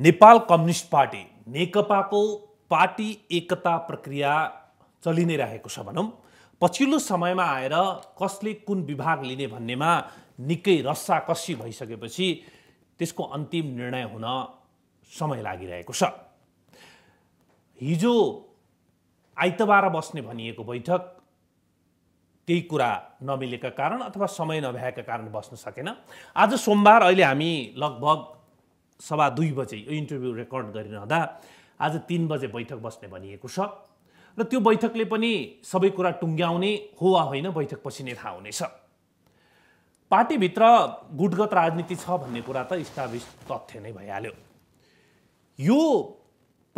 Nepal communist party नेकपाको party एकता प्रक्रिया चलि नै रहेको छ भनौँ पछिल्लो समयमा आएर कसले कुन विभाग लिने भन्नेमा निकै रस्साकसी भइसकेपछि त्यसको अन्तिम निर्णय हुन समय लागिरहेको छ हिजो आइतबार बस्ने भनिएको बैठक त्यही कुरा नमिलेका कारण अथवा समय नभ्याएका कारण बस्न सकेन आज सोमबार अहिले हामी लगभग सभा दुई बजे यो इन्टरभ्यू रेकर्ड गरिरहँदा आज तिन बजे बैठक बस्ने भनिएको छ र त्यो बैठकले पनि सबै कुरा टुङ्ग्याउने हो वा होइन बैठकपछि नै थाहा हुनेछ पार्टीभित्र गुटगत राजनीति छ भन्ने कुरा त इस्टाब्लिस तथ्य नै भइहाल्यो यो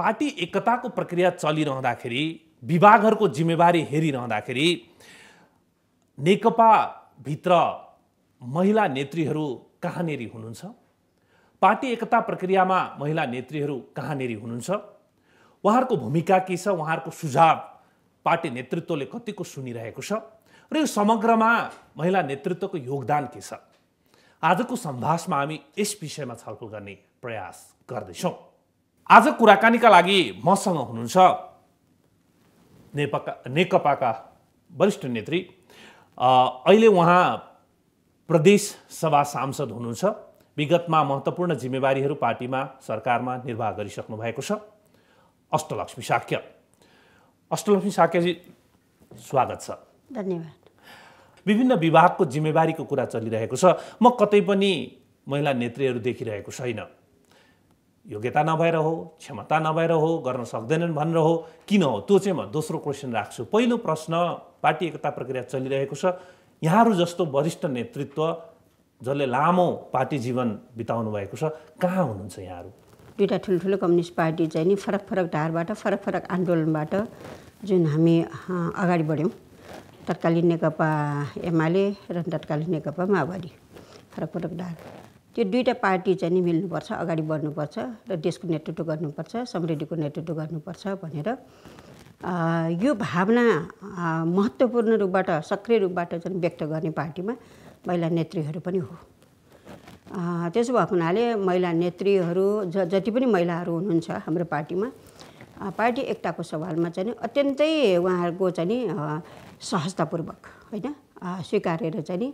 पार्टी एकताको प्रक्रिया चलिरहँदाखेरि विभागहरूको जिम्मेवारी हेरिरहँदाखेरि नेकपाभित्र महिला नेत्रीहरू कहाँनेरि हुनुहुन्छ पार्टी एकता प्रक्रियामा महिला नेत्रीहरू कहाँनेरि हुनुहुन्छ उहाँहरूको भूमिका के छ उहाँहरूको सुझाव पार्टी नेतृत्वले कतिको सुनिरहेको छ र यो समग्रमा महिला नेतृत्वको योगदान के छ आजको सम्भाषमा हामी यस विषयमा छलफल गर्ने प्रयास गर्दैछौँ आज कुराकानीका लागि मसँग हुनुहुन्छ नेपा नेकपाका वरिष्ठ नेत्री अहिले उहाँ प्रदेश सभा सांसद हुनुहुन्छ विगतमा महत्त्वपूर्ण जिम्मेवारीहरू पार्टीमा सरकारमा निर्वाह गरिसक्नु भएको छ अष्टलक्ष्मी साक्य अष्टलक्ष्मी साक्यजी स्वागत छ धन्यवाद विभिन्न विभागको जिम्मेवारीको कुरा चलिरहेको छ म कतै पनि महिला नेत्रीहरू देखिरहेको छैन योग्यता नभएर हो क्षमता नभएर हो गर्न सक्दैनन् भनेर हो किन हो त्यो चाहिँ म दोस्रो क्वेसन राख्छु पहिलो प्रश्न पार्टी एकता प्रक्रिया चलिरहेको छ यहाँहरू जस्तो वरिष्ठ नेतृत्व जसले लामो पार्टी जीवन बिताउनु भएको छ कहाँ हुनुहुन्छ यहाँहरू दुईवटा ठुल्ठुलो कम्युनिस्ट पार्टी चाहिँ नि फरक फरक धारबाट फरक फरक आन्दोलनबाट जुन हामी अगाडि बढ्यौँ तत्कालीन नेकपा एमाले र तत्कालीन नेकपा माओवादी फरक फरक धार त्यो दुईवटा पार्टी चाहिँ नि मिल्नुपर्छ अगाडि बढ्नुपर्छ र देशको नेतृत्व गर्नुपर्छ समृद्धिको नेतृत्व गर्नुपर्छ भनेर यो भावना महत्त्वपूर्ण रूपबाट सक्रिय रूपबाट चाहिँ व्यक्त गर्ने पार्टीमा महिला नेत्रीहरू पनि हो त्यसो भएको हुनाले महिला नेत्रीहरू ज जति पनि महिलाहरू हुनुहुन्छ हाम्रो पार्टीमा पार्टी एकताको सवालमा चाहिँ अत्यन्तै उहाँहरूको चाहिँ नि सहजतापूर्वक होइन स्वीकारेर चाहिँ नि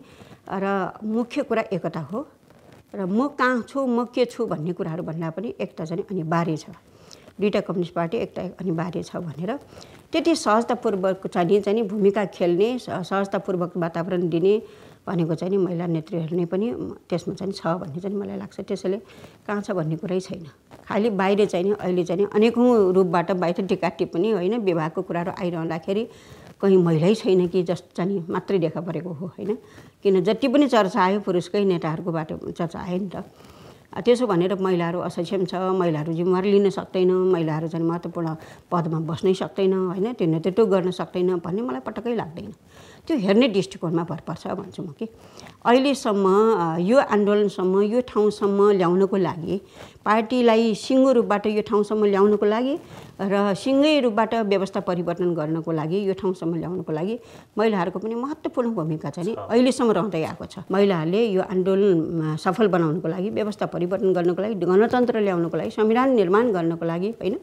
र मुख्य कुरा एकता हो र म कहाँ छु म के छु भन्ने कुराहरू भन्दा पनि एकता चाहिँ अनिवार्य छ दुईवटा कम्युनिस्ट पार्टी एकता अनिवार्य छ भनेर त्यति सहजतापूर्वक चाहिँ चाहिँ भूमिका खेल्ने सहजतापूर्वक वातावरण दिने भनेको चाहिँ नि महिला नेत्रीहरू नै पनि त्यसमा चाहिँ छ भन्ने चाहिँ मलाई लाग्छ त्यसैले कहाँ छ भन्ने कुरै छैन खालि बाहिर चाहिँ नि अहिले चाहिँ अनेकौँ रूपबाट बाहिर टिका टिप्पणी होइन विवाहको कुराहरू आइरहँदाखेरि कहीँ महिलै छैन कि जस चाहिँ मात्रै देखा परेको हो होइन किन जति पनि चर्चा आयो पुरुषकै नेताहरूकोबाट चर्चा आयो नि त त्यसो भनेर महिलाहरू असक्षम छ महिलाहरू जिम्मेवार लिन सक्दैन महिलाहरू चाहिँ महत्त्वपूर्ण पदमा बस्नै सक्दैन होइन त्यो नेतृत्व गर्न सक्दैन भन्ने मलाई पटक्कै लाग्दैन त्यो हेर्ने दृष्टिकोणमा भर पर्छ भन्छु म कि अहिलेसम्म यो आन्दोलनसम्म यो ठाउँसम्म ल्याउनको लागि पार्टीलाई सिङ्गो रूपबाट यो ठाउँसम्म ल्याउनको लागि र सिङ्गै रूपबाट व्यवस्था परिवर्तन गर्नको लागि यो ठाउँसम्म ल्याउनको लागि महिलाहरूको पनि महत्त्वपूर्ण भूमिका छ नि अहिलेसम्म रहँदै आएको छ महिलाहरूले यो आन्दोलन सफल बनाउनको लागि व्यवस्था परिवर्तन गर्नको लागि गणतन्त्र ल्याउनको लागि संविधान निर्माण गर्नको लागि होइन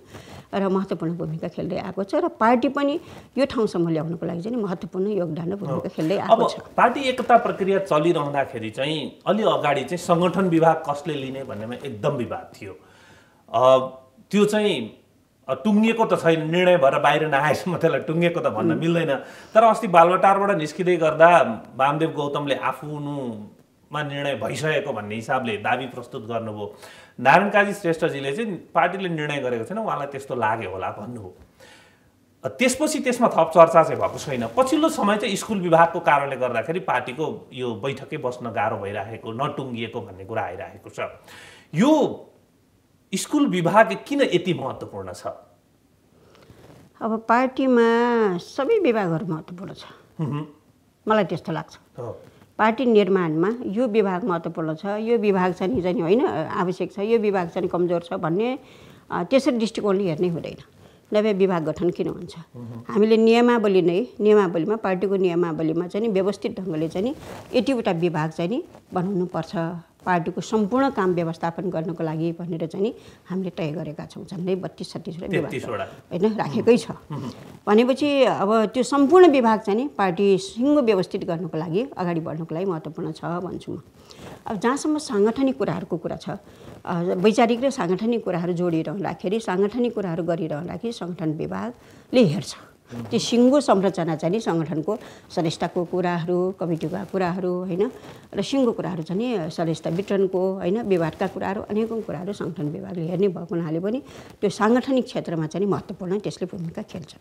र महत्त्वपूर्ण भूमिका खेल्दै आएको छ र पार्टी पनि यो ठाउँसम्म ल्याउनुको लागि चाहिँ महत्त्वपूर्ण योगदान र भूमिका खेल्दै आएको छ पार्टी एकता प्रक्रिया चलिरहँदाखेरि चाहिँ अलि अगाडि चाहिँ सङ्गठन विभाग कसले लिने भन्नेमा एकदम विवाद थियो त्यो चाहिँ टुङ्गिएको त छैन निर्णय भएर बाहिर नआएसम्म त्यसलाई टुङ्गिएको त भन्न मिल्दैन तर अस्ति बालवाटारबाट निस्किँदै गर्दा वामदेव गौतमले आफ्नो मा निर्णय भइसकेको भन्ने हिसाबले दाबी प्रस्तुत गर्नुभयो नारायण काजी श्रेष्ठजीले चाहिँ पार्टीले निर्णय गरेको छैन उहाँलाई त्यस्तो लाग्यो होला भन्नु हो त्यसपछि त्यसमा थप चर्चा चाहिँ भएको छैन पछिल्लो समय चाहिँ स्कुल विभागको कारणले गर्दाखेरि पार्टीको यो बैठकै बस्न गाह्रो भइरहेको नटुङ्गिएको भन्ने कुरा आइरहेको छ यो स्कुल विभाग किन यति महत्त्वपूर्ण छ अब पार्टीमा सबै विभागहरू महत्त्वपूर्ण छ मलाई त्यस्तो लाग्छ पार्टी निर्माणमा यो विभाग महत्त्वपूर्ण छ यो विभाग चाहिँ हिजो नि होइन आवश्यक छ यो विभाग चाहिँ कमजोर छ भन्ने त्यसरी दृष्टिकोणले हेर्ने हुँदैन नभए विभाग गठन किन हुन्छ हामीले नियमावली नै नियमावलीमा पार्टीको नियमावलीमा चाहिँ व्यवस्थित ढङ्गले चाहिँ यतिवटा विभाग चाहिँ नि बनाउनुपर्छ पार्टीको सम्पूर्ण काम व्यवस्थापन गर्नको लागि भनेर चाहिँ हामीले तय गरेका छौँ झन्डै बत्तिस छत्तिसवटा विभाग होइन राखेकै छ भनेपछि अब त्यो सम्पूर्ण विभाग चाहिँ नि पार्टी सिङ्गो व्यवस्थित गर्नको लागि अगाडि बढ्नुको लागि महत्त्वपूर्ण छ भन्छु म अब जहाँसम्म साङ्गठनिक कुराहरूको कुरा छ वैचारिक र साङ्गठनिक कुराहरू जोडिरहँदाखेरि साङ्गठनिक कुराहरू गरिरहँदाखेरि सङ्गठन विभागले हेर्छ त्यो सिङ्गो संरचना चाहिँ नि सङ्गठनको सदस्यताको कुराहरू कमिटीका कुराहरू होइन र सिङ्गो कुराहरू चाहिँ नि सदस्यता वितरणको होइन विभागका कुराहरू अनेकौँ कुराहरू सङ्गठन विभागले हेर्ने भएको हुनाले पनि त्यो साङ्गठनिक क्षेत्रमा चाहिँ महत्त्वपूर्ण त्यसले भूमिका खेल्छ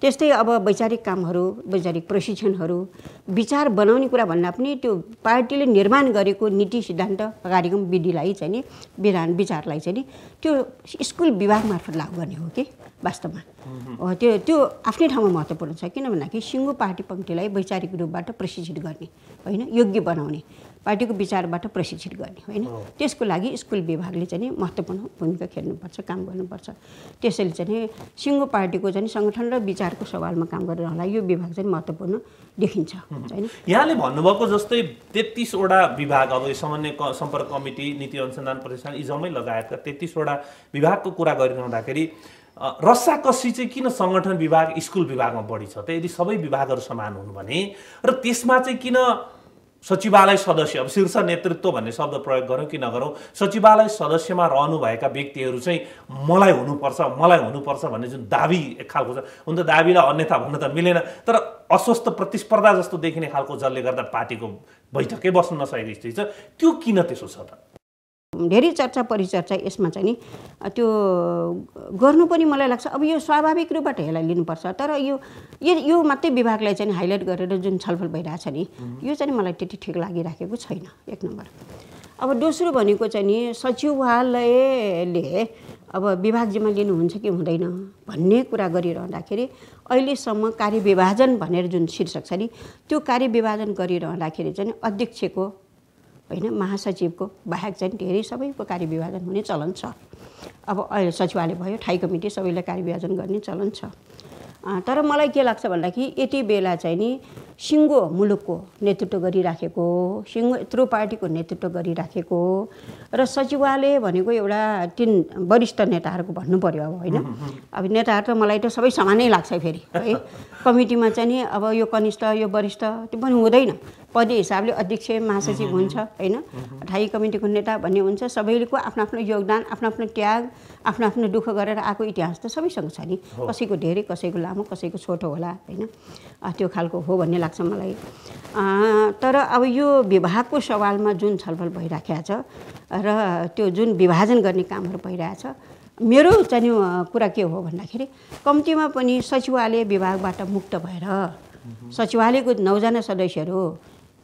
त्यस्तै अब वैचारिक कामहरू वैचारिक प्रशिक्षणहरू विचार बनाउने कुरा भन्दा पनि त्यो पार्टीले निर्माण गरेको नीति सिद्धान्त कार्यक्रम विधिलाई चाहिँ नि विधान विचारलाई चाहिँ नि त्यो स्कुल विभाग मार्फत लागू गर्ने हो कि वास्तवमा हो त्यो त्यो आफ्नै ठाउँमा महत्त्वपूर्ण छ किन भन्दाखेरि सिङ्गो पार्टी पङ्क्तिलाई वैचारिक रूपबाट प्रशिक्षित गर्ने होइन योग्य बनाउने पार्टीको विचारबाट प्रशिक्षित गर्ने होइन त्यसको लागि स्कुल विभागले चाहिँ महत्त्वपूर्ण भूमिका खेल्नुपर्छ काम गर्नुपर्छ त्यसैले चाहिँ सिङ्गो पार्टीको चाहिँ सङ्गठन र विचारको सवालमा काम गरिरहँदा यो विभाग चाहिँ महत्त्वपूर्ण देखिन्छ होइन यहाँले भन्नुभएको जस्तै तेत्तिसवटा विभाग अब सामान्य सम्पर्क कमिटी नीति अनुसन्धान प्रतिष्ठान इजमै लगायतका तेत्तिसवटा विभागको कुरा गरिरहँदाखेरि रस्साकसी चाहिँ किन सङ्गठन विभाग स्कुल विभागमा बढी छ त यदि सबै विभागहरू समान हुन् भने र त्यसमा चाहिँ किन सचिवालय सदस्य अब शीर्ष नेतृत्व भन्ने शब्द प्रयोग गरौँ कि नगरौँ सचिवालय सदस्यमा रहनुभएका व्यक्तिहरू चाहिँ मलाई हुनुपर्छ मलाई हुनुपर्छ भन्ने जुन दाबी एक खालको छ हुन त दाबीलाई अन्यथा भन्न त मिलेन तर अस्वस्थ प्रतिस्पर्धा जस्तो देखिने खालको जसले गर्दा पार्टीको बैठकै बस्नु नसकेको स्थिति छ त्यो किन त्यसो छ त धेरै चर्चा परिचर्चा यसमा चाहिँ नि त्यो गर्नु पनि मलाई लाग्छ अब यो स्वाभाविक रूपबाट यसलाई लिनुपर्छ तर यो यो मात्रै विभागलाई चाहिँ हाइलाइट गरेर जुन छलफल भइरहेछ नि यो चाहिँ मलाई त्यति ठिक लागिराखेको छैन एक नम्बर अब दोस्रो भनेको चाहिँ नि सचिवालयले अब विभाग जिम्मा लिनुहुन्छ कि हुँदैन भन्ने कुरा गरिरहँदाखेरि अहिलेसम्म कार्यविभाजन भनेर जुन शीर्षक छ नि त्यो कार्यविभाजन गरिरहँदाखेरि चाहिँ अध्यक्षको होइन महासचिवको बाहेक चाहिँ धेरै सबैको कार्यविभाजन हुने चलन छ अब अहिले सचिवालय भयो ठाई कमिटी सबैलाई कार्यविभाजन गर्ने चलन छ तर मलाई के लाग्छ भन्दाखेरि यति बेला चाहिँ नि सिङ्गो मुलुकको नेतृत्व गरिराखेको सिङ्गो यत्रो पार्टीको नेतृत्व गरिराखेको र सचिवालय भनेको एउटा तिन वरिष्ठ नेताहरूको भन्नु पऱ्यो अब होइन अब नेताहरू त मलाई त सबै समानै लाग्छ फेरि है कमिटीमा चाहिँ नि अब यो कनिष्ठ यो वरिष्ठ त्यो पनि हुँदैन पद हिसाबले अध्यक्ष महासचिव हुन्छ होइन ठाई कमिटीको नेता भन्ने हुन्छ सबैलेको आफ्नो आफ्नो योगदान आफ्नो आफ्नो त्याग आफ्नो आफ्नो दुःख गरेर आएको इतिहास त सबैसँग छ नि कसैको धेरै कसैको लामो कसैको छोटो होला होइन त्यो खालको हो भन्ने लाग्छ मलाई तर अब यो विभागको सवालमा जुन छलफल भइराखेको छ र त्यो जुन विभाजन गर्ने कामहरू भइरहेछ मेरो चाहिँ कुरा के हो भन्दाखेरि कम्तीमा पनि सचिवालय विभागबाट मुक्त भएर सचिवालयको नौजना सदस्यहरू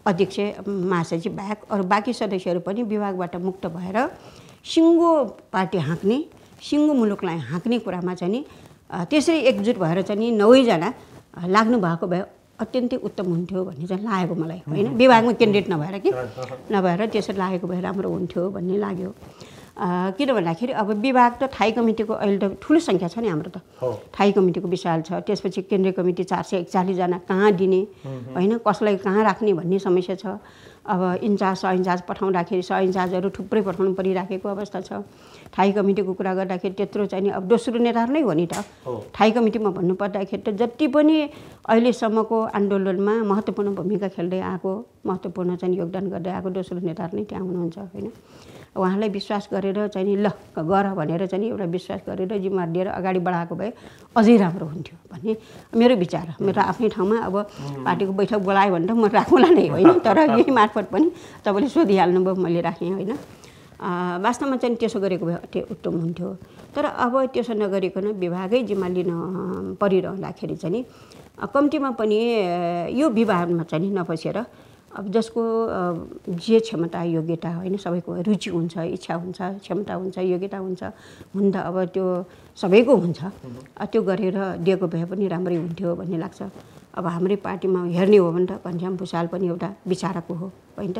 अध्यक्ष महासचिव बाहेक अरू बाँकी सदस्यहरू पनि विभागबाट मुक्त भएर सिङ्गो पार्टी हाँक्ने सिङ्गो मुलुकलाई हाँक्ने कुरामा चाहिँ नि त्यसरी एकजुट भएर चाहिँ नि नौजना लाग्नु भएको भए अत्यन्तै उत्तम हुन्थ्यो भन्ने चाहिँ लागेको मलाई होइन विभागमा क्यान्डिडेट नभएर कि नभएर त्यसरी लागेको भए राम्रो हुन्थ्यो भन्ने लाग्यो किन भन्दाखेरि अब विभाग त थाई कमिटीको अहिले त ठुलो सङ्ख्या छ नि हाम्रो त थाई कमिटीको विशाल छ त्यसपछि केन्द्रीय कमिटी चार सय एकचालिसजना कहाँ दिने होइन कसलाई कहाँ राख्ने भन्ने समस्या छ अब इन्चार्ज स इन्चार्ज पठाउँदाखेरि स इन्चार्जहरू थुप्रै पठाउनु परिराखेको अवस्था छ थाई कमिटीको कुरा गर्दाखेरि त्यत्रो चाहिँ अब दोस्रो नेताहरू नै हो नि त थाई कमिटीमा भन्नुपर्दाखेरि त जति पनि अहिलेसम्मको आन्दोलनमा महत्त्वपूर्ण भूमिका खेल्दै आएको महत्त्वपूर्ण चाहिँ योगदान गर्दै आएको दोस्रो नेताहरू नै त्यहाँ हुनुहुन्छ होइन उहाँलाई विश्वास गरेर चाहिँ नि ल गर भनेर चाहिँ एउटा विश्वास गरेर जिम्मा लिएर अगाडि बढाएको भए अझै राम्रो हुन्थ्यो भन्ने मेरो विचार मेरो आफ्नै ठाउँमा अब पार्टीको बैठक बोलायो भने त म राखौँला नै होइन तर यही मार्फत पनि तपाईँले सोधिहाल्नुभयो मैले राखेँ होइन वास्तवमा चाहिँ त्यसो गरेको भए अति उत्तम हुन्थ्यो तर अब त्यसो नगरिकन विभागै जिम्मा लिन परिरहँदाखेरि चाहिँ कम्तीमा पनि यो विभागमा चाहिँ नफसेर अब जसको जे क्षमता योग्यता होइन सबैको रुचि हुन्छ इच्छा हुन्छ क्षमता हुन्छ योग्यता हुन्छ हुन त अब त्यो सबैको हुन्छ त्यो गरेर दिएको भए पनि राम्रै हुन्थ्यो भन्ने लाग्छ अब हाम्रै पार्टीमा हेर्ने हो भने त घनश्याम भुषाल पनि एउटा विचारको हो होइन त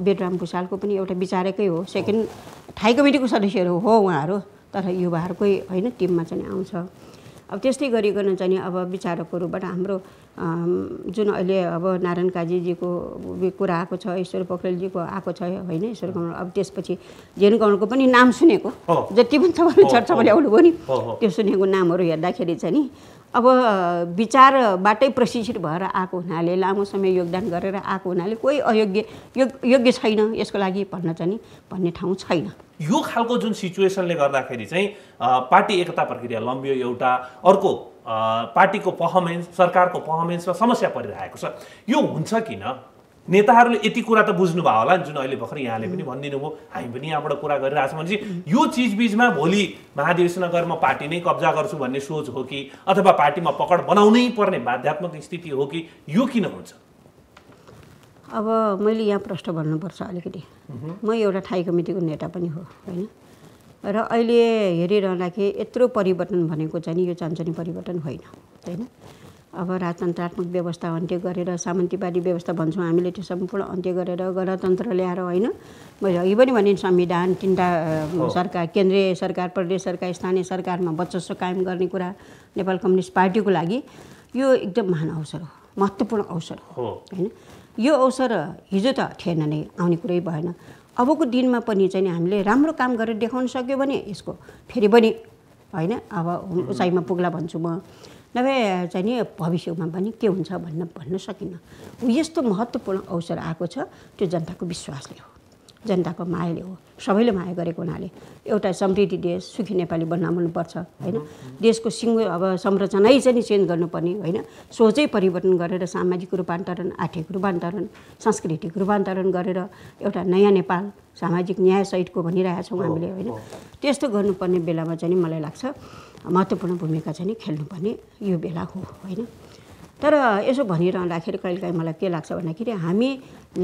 बेदराम भुषालको पनि एउटा विचारकै हो सेकेन्ड थाई कमिटीको सदस्यहरू हो उहाँहरू तर युवाहरूकै होइन टिममा चाहिँ आउँछ अब त्यस्तै गरिकन चाहिँ अब विचारकहरूबाट हाम्रो जुन अहिले अब नारायण काजीजीको कुरा आएको छ ईश्वर पोखरेलजीको आएको छ होइन ईश्वर कमल अब त्यसपछि जेन कमलको पनि नाम सुनेको जति पनि तपाईँले चर्चा मैले आउनुभयो नि त्यो सुनेको नामहरू हेर्दाखेरि चाहिँ नि अब विचारबाटै प्रशिक्षित भएर आएको हुनाले लामो समय योगदान गरेर आएको हुनाले कोही अयोग्य योग योग्य छैन यसको लागि भन्न चाहिँ भन्ने ठाउँ छैन यो खालको जुन सिचुएसनले गर्दाखेरि चाहिँ पार्टी एकता प्रक्रिया लम्बियो एउटा अर्को पार्टीको पर्फर्मेन्स सरकारको पर्फर्मेन्समा समस्या परिरहेको छ यो हुन्छ किन नेताहरूले यति कुरा त बुझ्नुभयो होला जुन अहिले भर्खर यहाँले पनि भनिदिनु भयो हामी पनि यहाँबाट कुरा गरिरहेछौँ भनेपछि यो चिजबिजमा भोलि महाधिवेशनगरमा पार्टी नै कब्जा गर्छु भन्ने सोच हो कि अथवा पार्टीमा पकड बनाउनै पर्ने बाध्यात्मक स्थिति हो कि यो किन हुन्छ अब मैले यहाँ प्रश्न भन्नुपर्छ अलिकति म एउटा ठाई कमिटीको नेता पनि हो होइन र अहिले हेरिरहँदाखेरि यत्रो परिवर्तन भनेको चाहिँ नि यो चान्चनी परिवर्तन होइन होइन अब राजतन्त्रात्मक व्यवस्था अन्त्य गरेर सामन्तीवादी व्यवस्था भन्छौँ हामीले त्यो सम्पूर्ण अन्त्य गरेर गणतन्त्र ल्याएर होइन मैले अघि पनि भने संविधान तिनवटा सरकार केन्द्रीय सरकार प्रदेश सरकार स्थानीय सरकारमा वर्चस्व कायम गर्ने कुरा नेपाल कम्युनिस्ट पार्टीको लागि यो एकदम महान अवसर हो महत्त्वपूर्ण अवसर हो होइन यो अवसर हिजो त थिएन नै आउने कुरै भएन अबको दिनमा पनि चाहिँ हामीले राम्रो काम गरेर देखाउन सक्यो भने यसको फेरि पनि होइन अब उचाइमा पुग्ला भन्छु म नभए चाहिँ नि भविष्यमा पनि के हुन्छ भन्न भन्न सकिनँ यस्तो महत्त्वपूर्ण अवसर आएको छ त्यो जनताको विश्वासले हो जनताको मायाले हो सबैले माया गरेको हुनाले एउटा समृद्धि देश सुखी नेपाली बन्न मनपर्छ होइन देशको सिङ्गो अब संरचनै चाहिँ चेन्ज गर्नुपर्ने होइन सोचै परिवर्तन गरेर सामाजिक रूपान्तरण आर्थिक रूपान्तरण सांस्कृतिक रूपान्तरण गरेर एउटा नयाँ नेपाल सामाजिक न्याय सहितको भनिरहेछौँ हामीले होइन त्यस्तो गर्नुपर्ने बेलामा चाहिँ मलाई लाग्छ महत्त्वपूर्ण भूमिका चाहिँ खेल्नुपर्ने यो बेला हो होइन तर यसो भनिरहँदाखेरि कहिलेकाहीँ मलाई के लाग्छ भन्दाखेरि हामी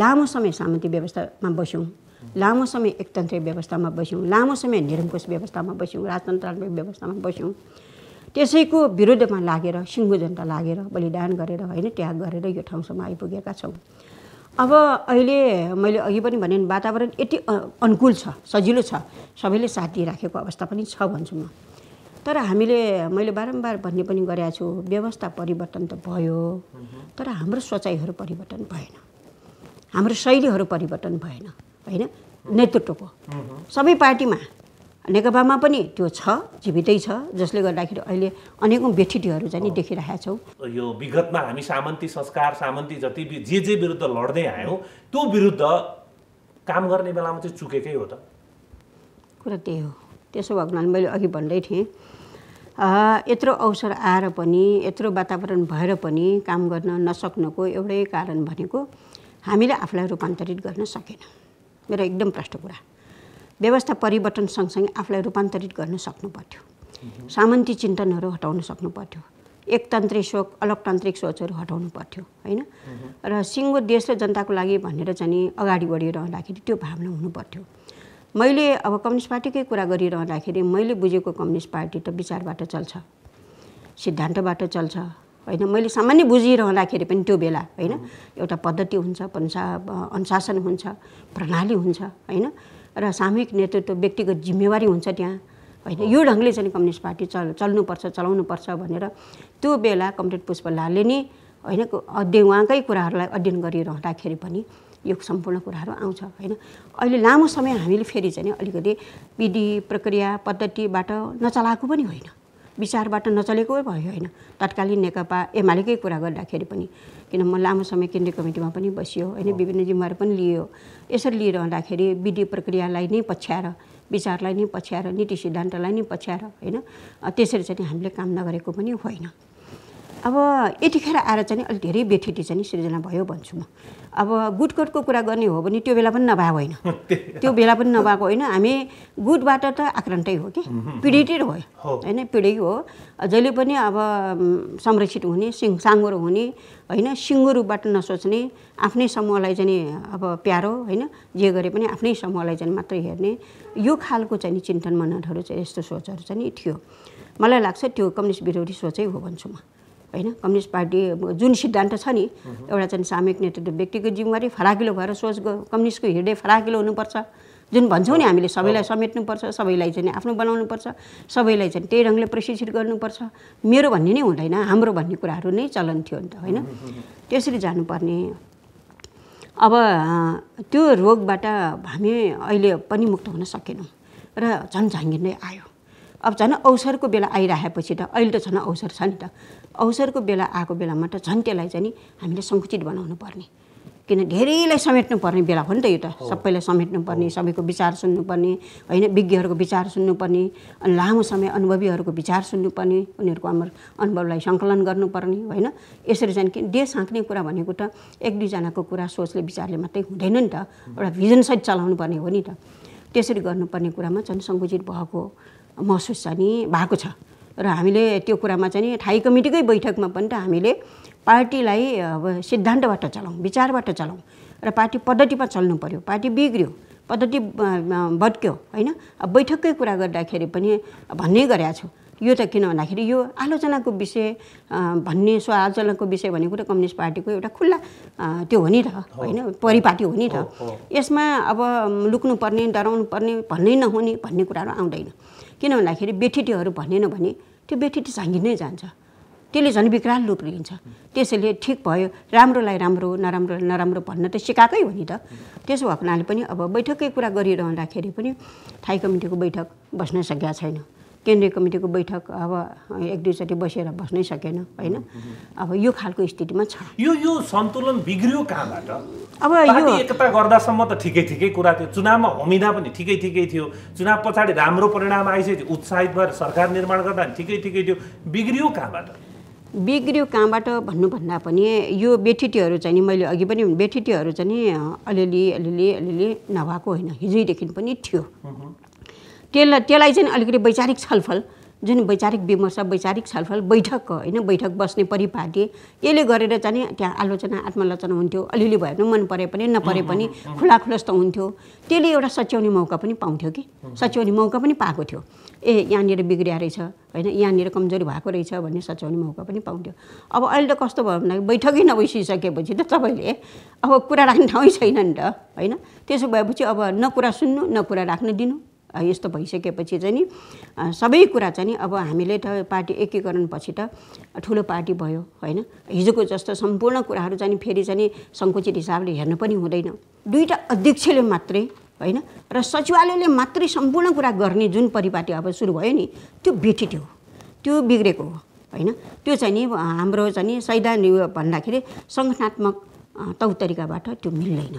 लामो समय सामन्ती व्यवस्थामा बस्यौँ लामो समय एकतन्त्र व्यवस्थामा बस्यौँ लामो समय निरङ्कुश व्यवस्थामा बस्यौँ राजतन्त्रात्मक व्यवस्थामा बस्यौँ त्यसैको विरुद्धमा लागेर सिङ्गो जनता लागेर बलिदान गरेर होइन त्याग गरेर यो ठाउँसम्म आइपुगेका छौँ अब अहिले मैले अघि पनि भने वातावरण यति अनुकूल छ सजिलो छ सबैले साथ दिइराखेको अवस्था पनि छ भन्छु म तर हामीले मैले बारम्बार भन्ने पनि गरेका छु व्यवस्था परिवर्तन त भयो तर हाम्रो सोचाइहरू परिवर्तन भएन हाम्रो शैलीहरू परिवर्तन भएन होइन नेतृत्वको सबै पार्टीमा नेकपामा पनि त्यो छ जीवितै छ जसले गर्दाखेरि अहिले अनेकौँ व्यथिटीहरू चाहिँ देखिरहेका छौँ यो विगतमा हामी सामन्ती संस्कार सामन्ती जति जे जे विरुद्ध लड्दै आयौँ त्यो विरुद्ध काम गर्ने बेलामा चाहिँ चुकेकै हो त कुरा त्यही हो त्यसो भएको हुनाले मैले अघि भन्दै थिएँ यत्रो अवसर आएर पनि यत्रो वातावरण भएर पनि काम गर्न नसक्नुको एउटै कारण भनेको हामीले आफूलाई रूपान्तरित गर्न सकेनौँ मेरो एकदम प्रष्ट कुरा व्यवस्था परिवर्तन सँगसँगै आफूलाई रूपान्तरित गर्न सक्नु पर्थ्यो सामन्ती चिन्तनहरू हटाउन सक्नु पर्थ्यो एकतान्त्रिक सोच अलोकतान्त्रिक सोचहरू हटाउनु पर्थ्यो होइन र सिङ्गो देश र जनताको लागि भनेर चाहिँ अगाडि बढिरहँदाखेरि त्यो भावना हुनु पर्थ्यो मैले अब कम्युनिस्ट पार्टीकै कुरा गरिरहँदाखेरि मैले बुझेको कम्युनिस्ट पार्टी त विचारबाट चल्छ सिद्धान्तबाट चल्छ होइन मैले सामान्य बुझिरहँदाखेरि पनि त्यो बेला होइन एउटा पद्धति हुन्छ पन्सा अनुशासन हुन्छ प्रणाली हुन्छ होइन र सामूहिक नेतृत्व व्यक्तिगत जिम्मेवारी हुन्छ त्यहाँ होइन यो ढङ्गले चाहिँ कम्युनिस्ट पार्टी चल चल्नुपर्छ चलाउनुपर्छ भनेर त्यो बेला कमरेड पुष्पलालले नै होइन अध्ययन उहाँकै कुराहरूलाई अध्ययन गरिरहँदाखेरि पनि यो सम्पूर्ण कुराहरू आउँछ होइन अहिले लामो समय हामीले फेरि चाहिँ अलिकति विधि प्रक्रिया पद्धतिबाट नचलाएको पनि होइन विचारबाट नचलेको भयो होइन तत्कालीन नेकपा एमालेकै कुरा गर्दाखेरि पनि किन म लामो समय केन्द्रीय कमिटीमा पनि बसियो होइन विभिन्न जिम्मेवारी पनि लियो यसरी लिइरहँदाखेरि विधि प्रक्रियालाई नै पछ्याएर विचारलाई नै पछ्याएर नीति सिद्धान्तलाई नै पछ्याएर होइन त्यसरी चाहिँ हामीले काम नगरेको पनि होइन अब यतिखेर आएर चाहिँ अलिक धेरै बेथिटी चाहिँ सिर्जना भयो भन्छु म अब गुटकोटको कुरा गर्ने हो भने त्यो बेला पनि नभएको होइन त्यो बेला पनि नभएको होइन हामी गुटबाट त आक्रान्तै हो कि पीडितै हो होइन पीडित हो जहिले पनि अब संरक्षित हुने सिङ साङ्गुर हुने होइन सिङ्गो रूपबाट नसोच्ने आफ्नै समूहलाई चाहिँ अब प्यारो होइन जे गरे पनि आफ्नै समूहलाई चाहिँ मात्रै हेर्ने यो खालको चाहिँ चिन्तन मननहरू चाहिँ यस्तो सोचहरू चाहिँ थियो मलाई लाग्छ त्यो कम्युनिस्ट विरोधी सोचै हो भन्छु म होइन कम्युनिस्ट पार्टी जुन सिद्धान्त छ नि एउटा चाहिँ सामूहिक नेतृत्व व्यक्तिको जिम्मेवारी फराकिलो भएर सोच कम्युनिस्टको हृदय फराकिलो हुनुपर्छ जुन भन्छौँ नि हामीले सबैलाई समेट्नुपर्छ सबैलाई चाहिँ आफ्नो बनाउनुपर्छ सबैलाई चाहिँ त्यही ढङ्गले प्रशिक्षित गर्नुपर्छ मेरो भन्ने नै हुँदैन हाम्रो भन्ने कुराहरू नै चलन थियो नि त होइन त्यसरी जानुपर्ने अब त्यो रोगबाट हामी अहिले पनि मुक्त हुन सकेनौँ र झन् नै आयो अब झन् अवसरको बेला आइराखेपछि त अहिले त झन् अवसर छ नि त अवसरको बेला आएको बेलामा त झन् त्यसलाई चाहिँ नि हामीले सङ्कुचित बनाउनु पर्ने किन धेरैलाई समेट्नुपर्ने बेला हो नि त यो त सबैलाई समेट्नुपर्ने सबैको विचार सुन्नुपर्ने होइन विज्ञहरूको विचार सुन्नुपर्ने अनि लामो समय अनुभवीहरूको विचार सुन्नुपर्ने उनीहरूको अमर अनुभवलाई सङ्कलन गर्नुपर्ने होइन यसरी चाहिँ किन देश हाँक्ने कुरा भनेको त एक दुईजनाको कुरा सोचले विचारले मात्रै हुँदैन नि त एउटा भिजनसहित चलाउनु पर्ने हो नि त त्यसरी गर्नुपर्ने कुरामा झन् सङ्कुचित भएको महसुस चाहिँ भएको छ र हामीले त्यो कुरामा चाहिँ थाई कमिटीकै बैठकमा पनि त हामीले पार्टीलाई अब सिद्धान्तबाट चलाउँ विचारबाट चलाउँ र पार्टी पद्धतिमा चल्नु पऱ्यो पार्टी बिग्रियो पद्धति भत्क्यो होइन अब बैठककै कुरा गर्दाखेरि पनि भन्ने गरेका छु यो त किन भन्दाखेरि यो आलोचनाको विषय भन्ने सो आलोचनाको विषय भनेको त कम्युनिस्ट पार्टीको एउटा खुल्ला त्यो हो नि त होइन परिपाटी हो नि त यसमा अब लुक्नुपर्ने डराउनु पर्ने भन्नै नहुने भन्ने कुराहरू आउँदैन किन भन्दाखेरि बेठिटीहरू भनेन भने त्यो बेठिटी झाँगी नै जान्छ त्यसले झन् विकराल रूप लिन्छ त्यसैले ठिक भयो राम्रोलाई राम्रो नराम्रो नराम्रो भन्न त सिकाएकै हो नि त त्यसो भएको हुनाले पनि अब बैठककै कुरा गरिरहँदाखेरि पनि थाई कमिटीको बैठक बस्न सकेका छैन केन्द्रीय कमिटीको बैठक अब एक दुईचोटि बसेर बस्नै सकेन होइन अब यो खालको स्थितिमा छ यो यो सन्तुलन बिग्रियो कहाँबाट अब यो एकता गर्दासम्म त ठिकै ठिकै कुरा थियो चुनावमा होमिँदा पनि ठिकै ठिकै थियो चुनाव पछाडि राम्रो परिणाम आइसक्यो उत्साहित भएर सरकार निर्माण गर्दा ठिकै ठिकै थियो बिग्रियो कहाँबाट बिग्रियो कहाँबाट भन्नुभन्दा पनि यो बेठिटीहरू चाहिँ नि मैले अघि पनि बेठिटीहरू चाहिँ नि अलिअलि अलिअलि अलिअलि नभएको होइन हिजैदेखि पनि थियो त्यसलाई त्यसलाई चाहिँ अलिकति वैचारिक छलफल जुन वैचारिक विमर्श वैचारिक छलफल बैठक होइन बैठक बस्ने परिपाटी यसले गरेर चाहिँ त्यहाँ आलोचना आत्मालोचना हुन्थ्यो अलिअलि भए पनि मन परे पनि नपरे पनि खुला खुलस्त हुन्थ्यो त्यसले एउटा सच्याउने मौका पनि पाउँथ्यो कि सच्याउने मौका पनि पाएको थियो ए यहाँनिर बिग्रिया रहेछ होइन यहाँनिर कमजोरी भएको रहेछ भन्ने सच्याउने मौका पनि पाउँथ्यो अब अहिले त कस्तो भयो भन्दाखेरि बैठकै नबैसिसकेपछि त तपाईँले अब कुरा राख्ने ठाउँै छैन नि त होइन त्यसो भएपछि अब न कुरा सुन्नु न कुरा राख्न दिनु यस्तो भइसकेपछि चाहिँ नि सबै कुरा चाहिँ नि अब हामीले त पार्टी एकीकरणपछि त ठुलो पार्टी भयो होइन हिजोको जस्तो सम्पूर्ण कुराहरू चाहिँ फेरि चाहिँ सङ्कुचित हिसाबले हेर्न पनि हुँदैन दुईवटा अध्यक्षले मात्रै होइन र सचिवालयले मात्रै सम्पूर्ण कुरा गर्ने जुन परिपाटी अब सुरु भयो नि त्यो बिठिट हो त्यो बिग्रेको हो होइन त्यो चाहिँ नि हाम्रो चाहिँ नि भन्दाखेरि सङ्गठनात्मक तौतरिकाबाट त्यो मिल्दैन